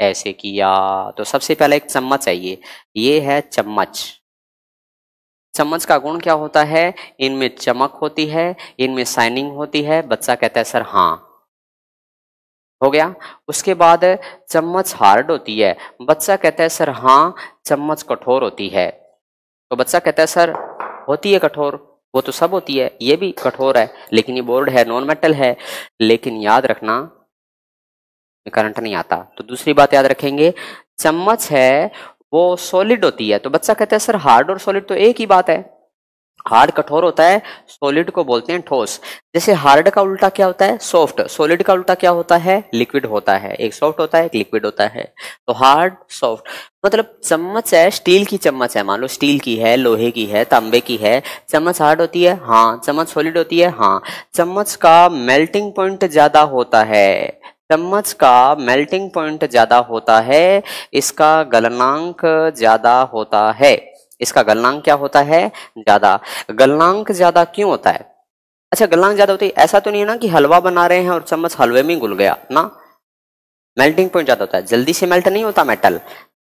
ऐसे किया तो सबसे पहले एक चम्मच चाहिए ये है चम्मच चम्मच का गुण क्या होता है इनमें चमक होती है इनमें शाइनिंग होती है बच्चा कहता है सर हाँ हो गया उसके बाद चम्मच हार्ड होती है बच्चा कहता है सर हाँ चम्मच कठोर होती है तो बच्चा कहता है सर होती है कठोर वो तो सब होती है ये भी कठोर है लेकिन ये बोर्ड है नॉन मेटल है लेकिन याद रखना करंट नहीं आता तो दूसरी बात याद रखेंगे चम्मच है वो सॉलिड होती है तो बच्चा कहता है सर हार्ड और सॉलिड तो एक ही बात है हार्ड कठोर होता है सॉलिड को बोलते हैं ठोस जैसे हार्ड का उल्टा क्या होता है सॉफ्ट सॉलिड का उल्टा क्या होता है लिक्विड होता है एक सॉफ्ट होता है एक लिक्विड होता है तो हार्ड सॉफ्ट मतलब चम्मच है स्टील की चम्मच है मान लो स्टील की है लोहे की है तांबे की है चम्मच हार्ड होती है हाँ चम्मच सॉलिड होती है हाँ चम्मच का मेल्टिंग पॉइंट ज्यादा होता है चम्मच का मेल्टिंग पॉइंट ज़्यादा होता है इसका गलनांक ज़्यादा होता है इसका गलनांक क्या होता है ज़्यादा गलनांक ज़्यादा क्यों होता है अच्छा गलनांक ज़्यादा होती है ऐसा तो नहीं है ना कि हलवा बना रहे हैं और चम्मच हलवे में घुल गया ना मेल्टिंग पॉइंट ज़्यादा होता है जल्दी से मेल्ट नहीं होता मेटल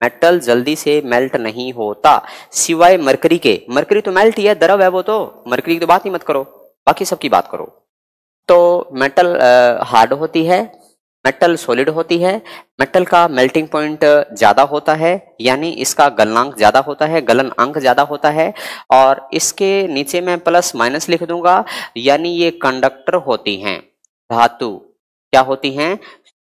मेटल जल्दी से मेल्ट नहीं होता सिवाय मरकरी के मरकरी तो मेल्ट ही है द्रव है वो तो मरकरी की तो बात ही मत करो बाकी सबकी बात करो तो मेटल हार्ड होती है मेटल सॉलिड होती है मेटल का मेल्टिंग पॉइंट ज़्यादा होता है यानी इसका गलनांक ज़्यादा होता है गलन अंक ज़्यादा होता है और इसके नीचे मैं प्लस माइनस लिख दूंगा यानी ये कंडक्टर होती हैं धातु क्या होती हैं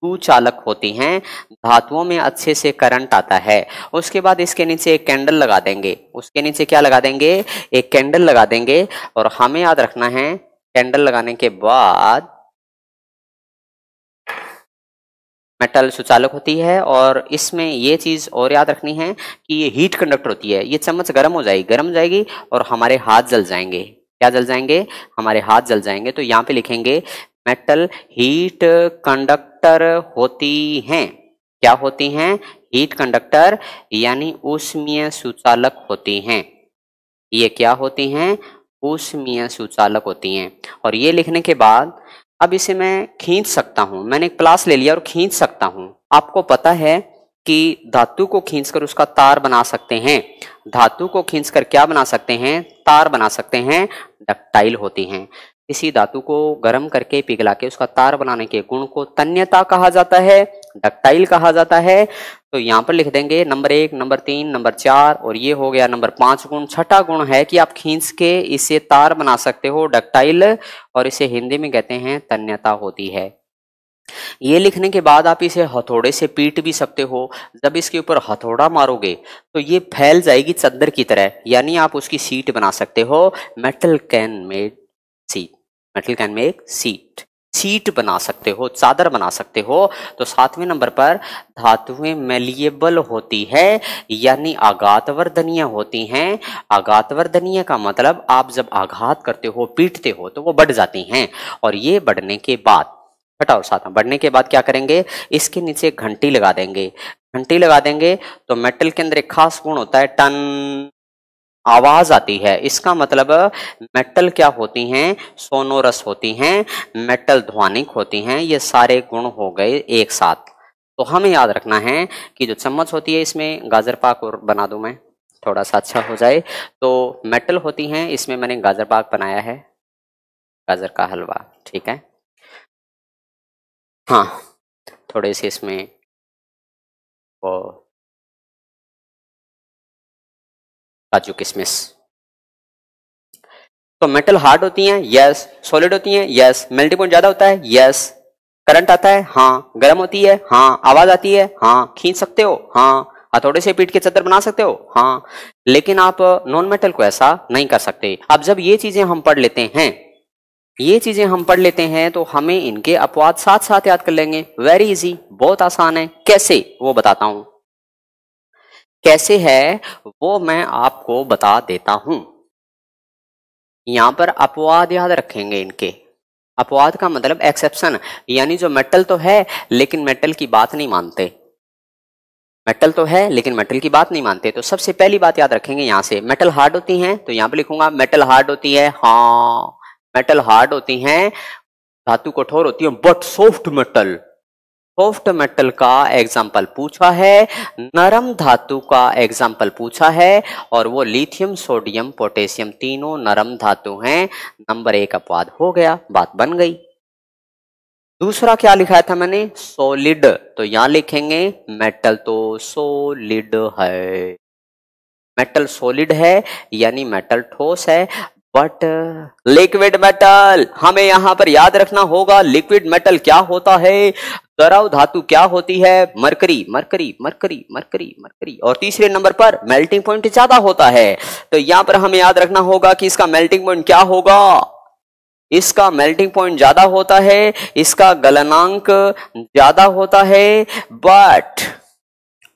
सुचालक होती हैं धातुओं में अच्छे से करंट आता है उसके बाद इसके नीचे एक कैंडल लगा देंगे उसके नीचे क्या लगा देंगे एक कैंडल लगा देंगे और हमें याद रखना है कैंडल लगाने के बाद मेटल सुचालक होती है और इसमें ये चीज़ और याद रखनी है कि ये हीट कंडक्टर होती है ये चम्मच गर्म हो जाएगी गर्म हो जाएगी और हमारे हाथ जल जाएंगे क्या जल जाएंगे हमारे हाथ जल जाएंगे तो यहाँ पे लिखेंगे मेटल हीट कंडक्टर होती हैं क्या होती हैं हीट कंडक्टर यानी उष्मीय सुचालक होती हैं ये क्या होती हैं उष्मीय सुचालक होती हैं और ये लिखने के बाद अब इसे मैं खींच सकता हूं मैंने एक प्लास ले लिया और खींच सकता हूं आपको पता है कि धातु को खींचकर उसका तार बना सकते हैं धातु को खींचकर क्या बना सकते हैं तार बना सकते हैं डक्टाइल होती हैं इसी धातु को गर्म करके पिघला के उसका तार बनाने के गुण को तन्यता कहा जाता है डक्टाइल कहा जाता है तो यहां पर लिख देंगे नंबर एक नंबर तीन नंबर चार और ये हो गया नंबर पांच गुण छठा गुण है कि आप खींच के इसे तार बना सकते हो डक्टाइल और इसे हिंदी में कहते हैं तन्यता होती है ये लिखने के बाद आप इसे हथौड़े से पीट भी सकते हो जब इसके ऊपर हथौड़ा मारोगे तो ये फैल जाएगी चद्दर की तरह यानी आप उसकी सीट बना सकते हो metal can made sheet metal can make sheet sheet बना सकते हो चादर बना सकते हो तो सातवें नंबर पर धातुएं मेलिएबल होती है यानी आघातवर्धनीय होती हैं आघातवर्धनीय का मतलब आप जब आघात करते हो पीटते हो तो वो बढ़ जाती हैं और ये बढ़ने के बाद हटाओ साथ बढ़ने के बाद क्या करेंगे इसके नीचे घंटी लगा देंगे घंटी लगा देंगे तो मेटल के अंदर एक खास गुण होता है टन आवाज़ आती है इसका मतलब मेटल क्या होती हैं सोनोरस होती हैं मेटल ध्वनिक होती हैं ये सारे गुण हो गए एक साथ तो हमें याद रखना है कि जो चम्मच होती है इसमें गाजर पाक और बना दूं मैं थोड़ा सा अच्छा हो जाए तो मेटल होती हैं इसमें मैंने गाजर पाक बनाया है गाजर का हलवा ठीक है हाँ थोड़े से इसमें वो काजू किशमिश तो मेटल हार्ड होती हैं यस सॉलिड होती हैं यस मेल्टिंग पॉइंट ज्यादा होता है यस करंट आता है हाँ गर्म होती है हाँ आवाज आती है हाँ खींच सकते हो हाँ हथौड़े से पीट के चद्दर बना सकते हो हाँ लेकिन आप नॉन मेटल को ऐसा नहीं कर सकते अब जब ये चीजें हम पढ़ लेते हैं ये चीजें हम पढ़ लेते हैं तो हमें इनके अपवाद साथ साथ याद कर लेंगे वेरी इजी बहुत आसान है कैसे वो बताता हूं कैसे है वो मैं आपको बता देता हूं यहां पर अपवाद याद रखेंगे इनके अपवाद का मतलब एक्सेप्शन यानी जो मेटल तो है लेकिन मेटल की बात नहीं मानते मेटल तो है लेकिन मेटल की बात नहीं मानते तो सबसे पहली बात याद रखेंगे यहां से मेटल हार्ड होती हैं तो यहां पे लिखूंगा मेटल हार्ड होती है हाँ मेटल हार्ड होती हैं धातु कठोर होती है but soft metal soft metal का एग्जाम्पल पूछा है नरम धातु का एग्जाम्पल पूछा है और वो लिथियम सोडियम पोटेशियम तीनों नरम धातु हैं नंबर एक अपवाद हो गया बात बन गई दूसरा क्या लिखा था मैंने सोलिड तो यहां लिखेंगे मेटल तो सोलिड है मेटल सोलिड है यानी मेटल ठोस है बट लिक्विड मेटल हमें यहां पर याद रखना होगा लिक्विड मेटल क्या होता है द्रव धातु क्या होती है mercury mercury mercury mercury mercury और तीसरे नंबर पर मेल्टिंग पॉइंट ज्यादा होता है तो यहां पर हमें याद रखना होगा कि इसका मेल्टिंग पॉइंट क्या होगा इसका मेल्टिंग पॉइंट ज्यादा होता है इसका गलनांक ज्यादा होता है बट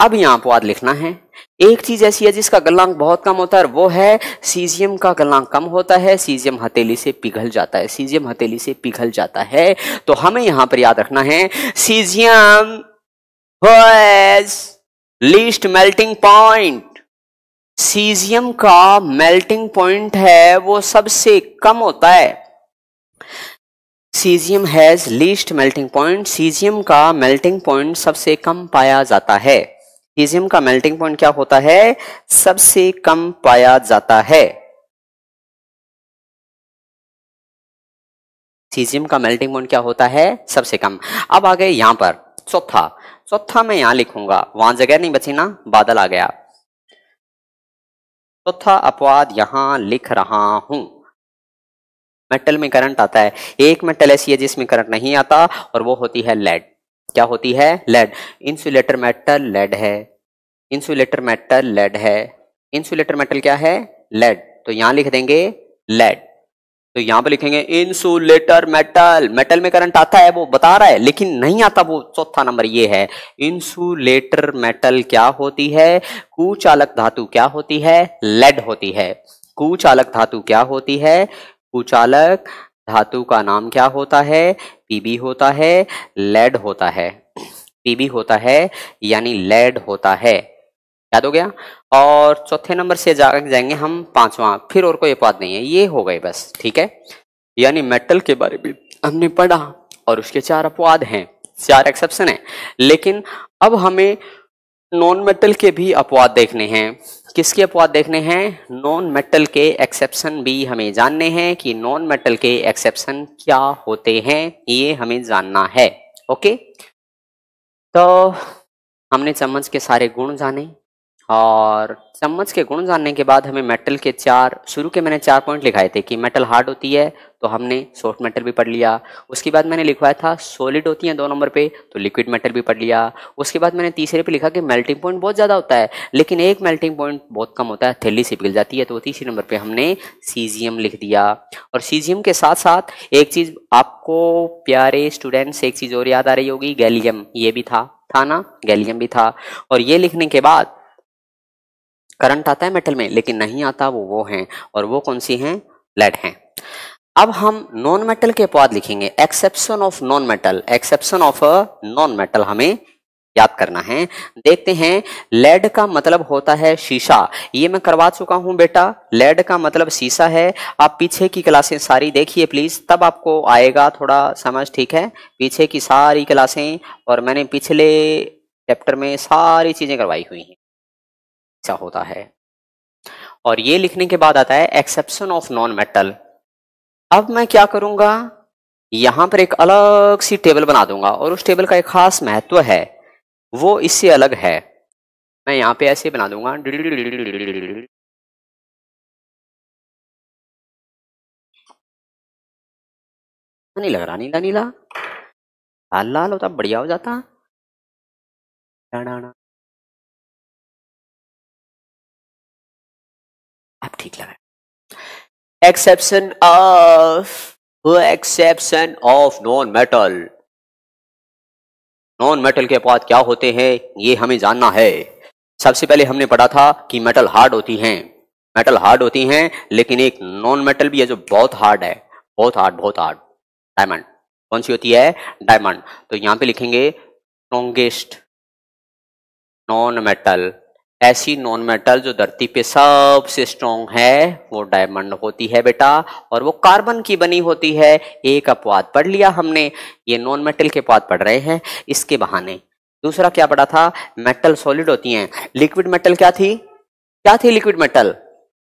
अब यहां पर लिखना है एक चीज ऐसी है जिसका गलांक बहुत कम होता है वो है सीजियम का गलांक कम होता है सीजियम हथेली से पिघल जाता है सीजियम हथेली से पिघल जाता है तो हमें यहां पर याद रखना है caesium least melting point caesium का मेल्टिंग पॉइंट है वो सबसे कम होता है caesium has least melting point caesium का मेल्टिंग पॉइंट सबसे कम पाया जाता है ईजियम का मेल्टिंग पॉइंट क्या होता है सबसे कम पाया जाता है सीजियम का मेल्टिंग पॉइंट क्या होता है सबसे कम अब आ गए यहां पर चौथा चौथा मैं यहां लिखूंगा वहां जगह नहीं बची ना बादल आ गया चौथा अपवाद यहां लिख रहा हूं मेटल में करंट आता है एक मेटल ऐसी है जिसमें करंट नहीं आता और वो होती है लेड क्या होती है लेड इंसुलेटर मेटल लेड है इंसुलेटर मेटल लेड है इंसुलेटर मेटल क्या है लेड तो यहां लिख देंगे लेड तो यहां पे लिखेंगे इंसुलेटर मेटल मेटल में करंट आता है वो बता रहा है लेकिन नहीं आता वो चौथा नंबर ये है इंसुलेटर मेटल क्या होती है कुचालक धातु क्या होती है लेड होती है कुचालक धातु क्या होती है कुचालक धातु का नाम क्या होता है पीबी होता है लेड होता है पीबी होता है यानी लेड होता है याद हो गया और चौथे नंबर से जा जाएंगे हम पांचवा फिर और कोई अपवाद नहीं है ये हो गए बस ठीक है यानी मेटल के बारे में हमने पढ़ा और उसके चार अपवाद हैं चार एक्सेप्शन है लेकिन अब हमें नॉन मेटल के भी अपवाद देखने हैं किसके अपवाद देखने हैं नॉन मेटल के एक्सेप्शन भी हमें जानने हैं कि नॉन मेटल के एक्सेप्शन क्या होते हैं ये हमें जानना है ओके तो हमने चम्मच के सारे गुण जाने और चम्मच के गुण जानने के बाद हमें मेटल के चार शुरू के मैंने चार पॉइंट लिखाए थे कि मेटल हार्ड होती है तो हमने सॉफ्ट मेटल भी पढ़ लिया उसके बाद मैंने लिखवाया था सॉलिड होती है दो नंबर पे तो लिक्विड मेटल भी पढ़ लिया उसके बाद मैंने तीसरे पे लिखा कि मेल्टिंग पॉइंट बहुत ज़्यादा होता है लेकिन एक मेल्टिंग पॉइंट बहुत कम होता है थैली से पिघल जाती है तो तीसरे नंबर पर हमने सीजियम लिख दिया और सीजियम के साथ साथ एक चीज़ आपको प्यारे स्टूडेंट्स एक चीज़ और याद आ रही होगी गैलियम ये भी था था ना गैलियम भी था और ये लिखने के बाद करंट आता है मेटल में लेकिन नहीं आता वो वो हैं और वो कौन सी हैं लेड हैं अब हम नॉन मेटल के अपवाद लिखेंगे exception of non metal exception of non metal हमें याद करना है देखते हैं लेड का मतलब होता है शीशा ये मैं करवा चुका हूं बेटा लेड का मतलब शीशा है आप पीछे की क्लासें सारी देखिए प्लीज तब आपको आएगा थोड़ा समझ ठीक है पीछे की सारी क्लासें और मैंने पिछले चैप्टर में सारी चीजें करवाई हुई हैं सा होता है और ये लिखने के बाद आता है एक्सेप्शन ऑफ नॉन मेटल अब मैं क्या करूंगा यहां पर एक अलग सी टेबल बना दूंगा और उस टेबल का एक खास महत्व है वो इससे अलग है मैं यहां पे ऐसे बना दूंगा नहीं लग रहा नीला नीला लाल लाल होता बढ़िया हो जाता ठीक लगा exception of exception of non metal non metal के अपवाद क्या होते हैं ये हमें जानना है सबसे पहले हमने पढ़ा था कि मेटल हार्ड होती हैं मेटल हार्ड होती हैं लेकिन एक नॉन मेटल भी है जो बहुत हार्ड है बहुत हार्ड बहुत हार्ड डायमंड कौन सी होती है डायमंड तो यहां पे लिखेंगे स्ट्रोंगेस्ट नॉन मेटल ऐसी नॉन मेटल जो धरती पे सबसे स्ट्रॉन्ग है वो डायमंड होती है बेटा और वो कार्बन की बनी होती है एक अपवाद पढ़ लिया हमने ये नॉन मेटल के अपवाद पढ़ रहे हैं इसके बहाने दूसरा क्या पढ़ा था मेटल सॉलिड होती हैं लिक्विड मेटल क्या थी क्या थी लिक्विड मेटल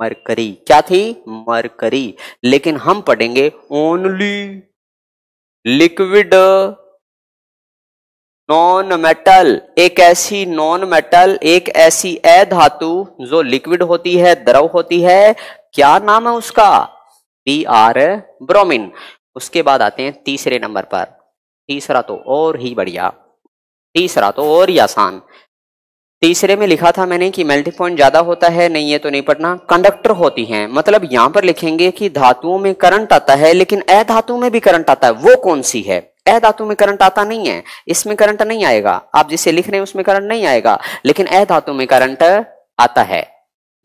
मरकरी क्या थी मरकरी लेकिन हम पढ़ेंगे ओनली लिक्विड नॉन मेटल एक ऐसी नॉन मेटल एक ऐसी ए धातु जो लिक्विड होती है द्रव होती है क्या नाम है उसका बी आर ब्रोमिन उसके बाद आते हैं तीसरे नंबर पर तीसरा तो और ही बढ़िया तीसरा तो और ही आसान तीसरे में लिखा था मैंने कि मेल्टिंग पॉइंट ज्यादा होता है नहीं है तो नहीं पढ़ना कंडक्टर होती हैं मतलब यहां पर लिखेंगे कि धातुओं में करंट आता है लेकिन अधातुओं में भी करंट आता है वो कौन सी है ए धातु में करंट आता नहीं है इसमें करंट नहीं आएगा आप जिसे लिख रहे हैं उसमें करंट नहीं आएगा लेकिन ए धातु में करंट आता है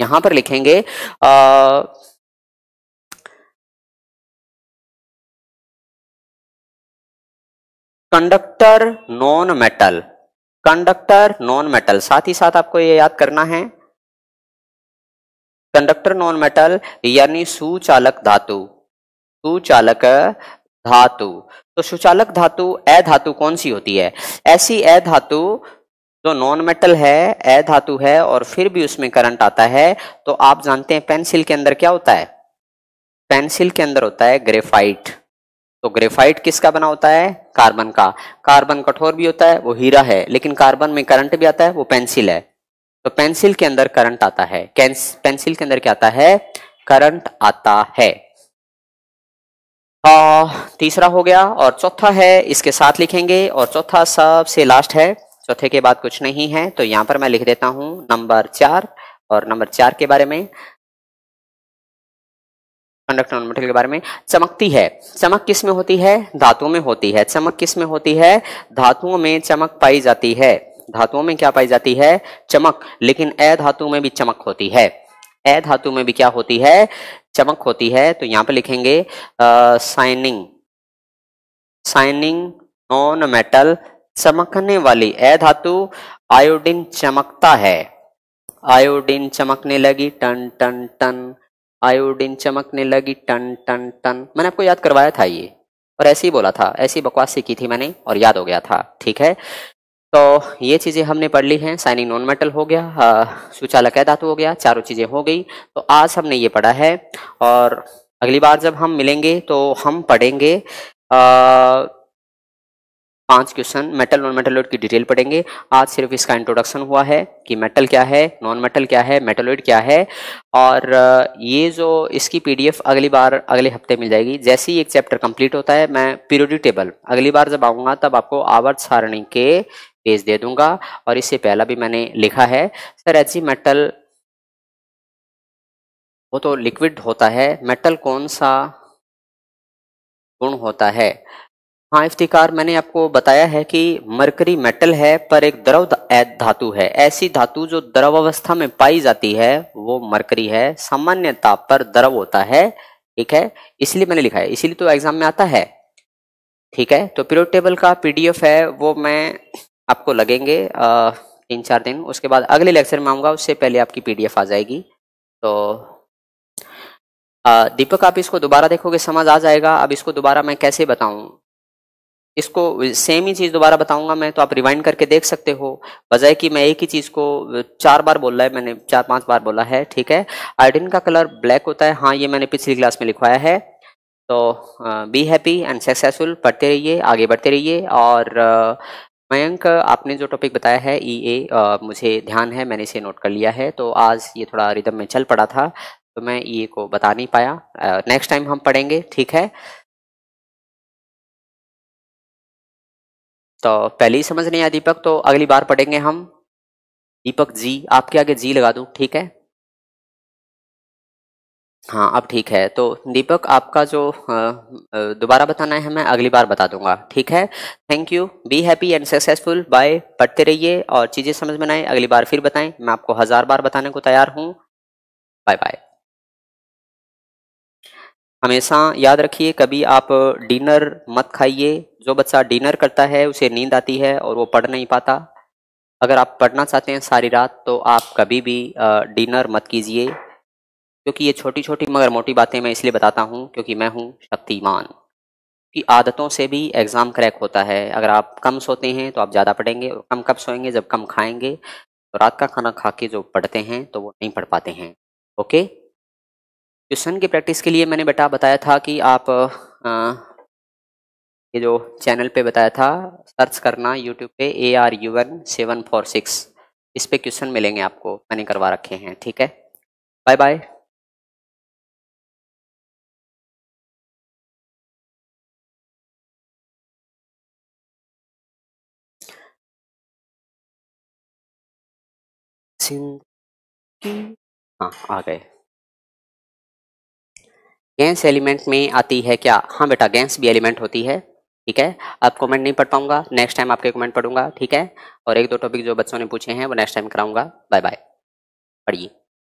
यहां पर लिखेंगे आ, conductor non metal conductor non metal साथ ही साथ आपको यह याद करना है कंडक्टर नॉन मेटल यानी सुचालक धातु सुचालक धातु तो सुचालक धातु ए धातु कौन सी होती है ऐसी ए धातु जो नॉन मेटल है ए धातु है और फिर भी उसमें करंट आता है तो आप जानते हैं पेंसिल के अंदर क्या होता है पेंसिल के अंदर होता है ग्रेफाइट तो ग्रेफाइट किसका बना होता है कार्बन का कार्बन कठोर भी होता है वो हीरा है लेकिन कार्बन में करंट भी आता है वो पेंसिल है तो पेंसिल के अंदर करंट आता है पेंसिल के अंदर क्या आता है करंट आता है आ, तीसरा हो गया और चौथा है इसके साथ लिखेंगे और चौथा सबसे लास्ट है चौथे के बाद कुछ नहीं है तो यहां पर मैं लिख देता हूं नंबर चार और नंबर चार के बारे में कंडक्टर के बारे में चमकती है चमक किस में होती है धातुओं में होती है चमक किस में होती है धातुओं में चमक पाई जाती है धातुओं में क्या पाई जाती है चमक लेकिन अधातु में भी चमक होती है ए धातु में भी क्या होती है चमक होती है तो यहां पर लिखेंगे आ, साइनिंग साइनिंग नॉन मेटल चमकने वाली ए धातु आयोडीन चमकता है आयोडीन चमकने लगी टन टन टन आयोडीन चमकने लगी टन टन टन मैंने आपको याद करवाया था ये और ऐसे ही बोला था ऐसी बकवासी की थी मैंने और याद हो गया था ठीक है तो ये चीज़ें हमने पढ़ ली हैं साइनिंग नॉन मेटल हो गया सुचालक धातु हो गया चारों चीज़ें हो गई तो आज हमने ये पढ़ा है और अगली बार जब हम मिलेंगे तो हम पढ़ेंगे पांच क्वेश्चन मेटल नॉन मेटलोइड की डिटेल पढ़ेंगे आज सिर्फ इसका इंट्रोडक्शन हुआ है कि मेटल क्या है नॉन मेटल क्या है मेटलोइड क्या है और ये जो इसकी पीडीएफ अगली बार अगले हफ्ते मिल जाएगी जैसे ही एक चैप्टर कंप्लीट होता है मैं पीरियोडिक टेबल अगली बार जब आऊँगा तब आपको आवर्त सारणी के पेज दे दूंगा और इससे पहला भी मैंने लिखा है सर ऐसी मेटल वो तो लिक्विड होता है मेटल कौन सा गुण होता है हाँ इफ्तिकार मैंने आपको बताया है कि मरकरी मेटल है पर एक द्रव धातु है ऐसी धातु जो द्रव अवस्था में पाई जाती है वो मरकरी है सामान्य ताप पर द्रव होता है ठीक है इसलिए मैंने लिखा है इसीलिए तो एग्जाम में आता है ठीक है तो पीरियड टेबल का पीडीएफ है वो मैं आपको लगेंगे तीन चार दिन उसके बाद अगले लेक्चर में आऊँगा उससे पहले आपकी पीडीएफ आ जाएगी तो आ, दीपक आप इसको दोबारा देखोगे समझ आ जाएगा अब इसको दोबारा मैं कैसे बताऊं इसको सेम ही चीज़ दोबारा बताऊंगा मैं तो आप रिवाइंड करके देख सकते हो बजाय कि मैं एक ही चीज़ को चार बार बोल रहा है मैंने चार पांच बार बोला है ठीक है आयोडीन का कलर ब्लैक होता है हाँ ये मैंने पिछली क्लास में लिखवाया है तो बी हैप्पी एंड सक्सेसफुल पढ़ते रहिए आगे बढ़ते रहिए और मयंक आपने जो टॉपिक बताया है ई e ए मुझे ध्यान है मैंने इसे नोट कर लिया है तो आज ये थोड़ा रिदम में चल पड़ा था तो मैं ई e को बता नहीं पाया नेक्स्ट टाइम हम पढ़ेंगे ठीक है तो पहले ही समझ नहीं आया दीपक तो अगली बार पढ़ेंगे हम दीपक जी आपके आगे जी लगा दूं ठीक है हाँ अब ठीक है तो दीपक आपका जो दोबारा बताना है मैं अगली बार बता दूंगा ठीक है thank you be happy and successful bye पढ़ते रहिए और चीज़ें समझ में आए अगली बार फिर बताएं मैं आपको हज़ार बार बताने को तैयार हूँ बाय बाय हमेशा याद रखिए कभी आप डिनर मत खाइए जो बच्चा डिनर करता है उसे नींद आती है और वो पढ़ नहीं पाता अगर आप पढ़ना चाहते हैं सारी रात तो आप कभी भी डिनर मत कीजिए क्योंकि ये छोटी छोटी मगर मोटी बातें मैं इसलिए बताता हूँ क्योंकि मैं हूँ शक्तिमान कि आदतों से भी एग्ज़ाम क्रैक होता है अगर आप कम सोते हैं तो आप ज़्यादा पढ़ेंगे और कम कब सोएंगे जब कम खाएंगे तो रात का खाना खा के जो पढ़ते हैं तो वो नहीं पढ़ पाते हैं ओके क्वेश्चन की प्रैक्टिस के लिए मैंने बेटा बताया था कि आप आ, ये जो चैनल पे बताया था सर्च करना यूट्यूब पे A R U N seven four six इस पे क्वेश्चन मिलेंगे आपको मैंने करवा रखे हैं ठीक है बाय बाय जिंदगी हाँ आ गए गैस एलिमेंट में आती है क्या हाँ बेटा गैस भी एलिमेंट होती है ठीक है अब कमेंट नहीं पढ़ पाऊंगा नेक्स्ट टाइम आपके कमेंट पढ़ूंगा ठीक है और एक दो टॉपिक जो बच्चों ने पूछे हैं वो नेक्स्ट टाइम कराऊंगा बाय बाय पढ़िए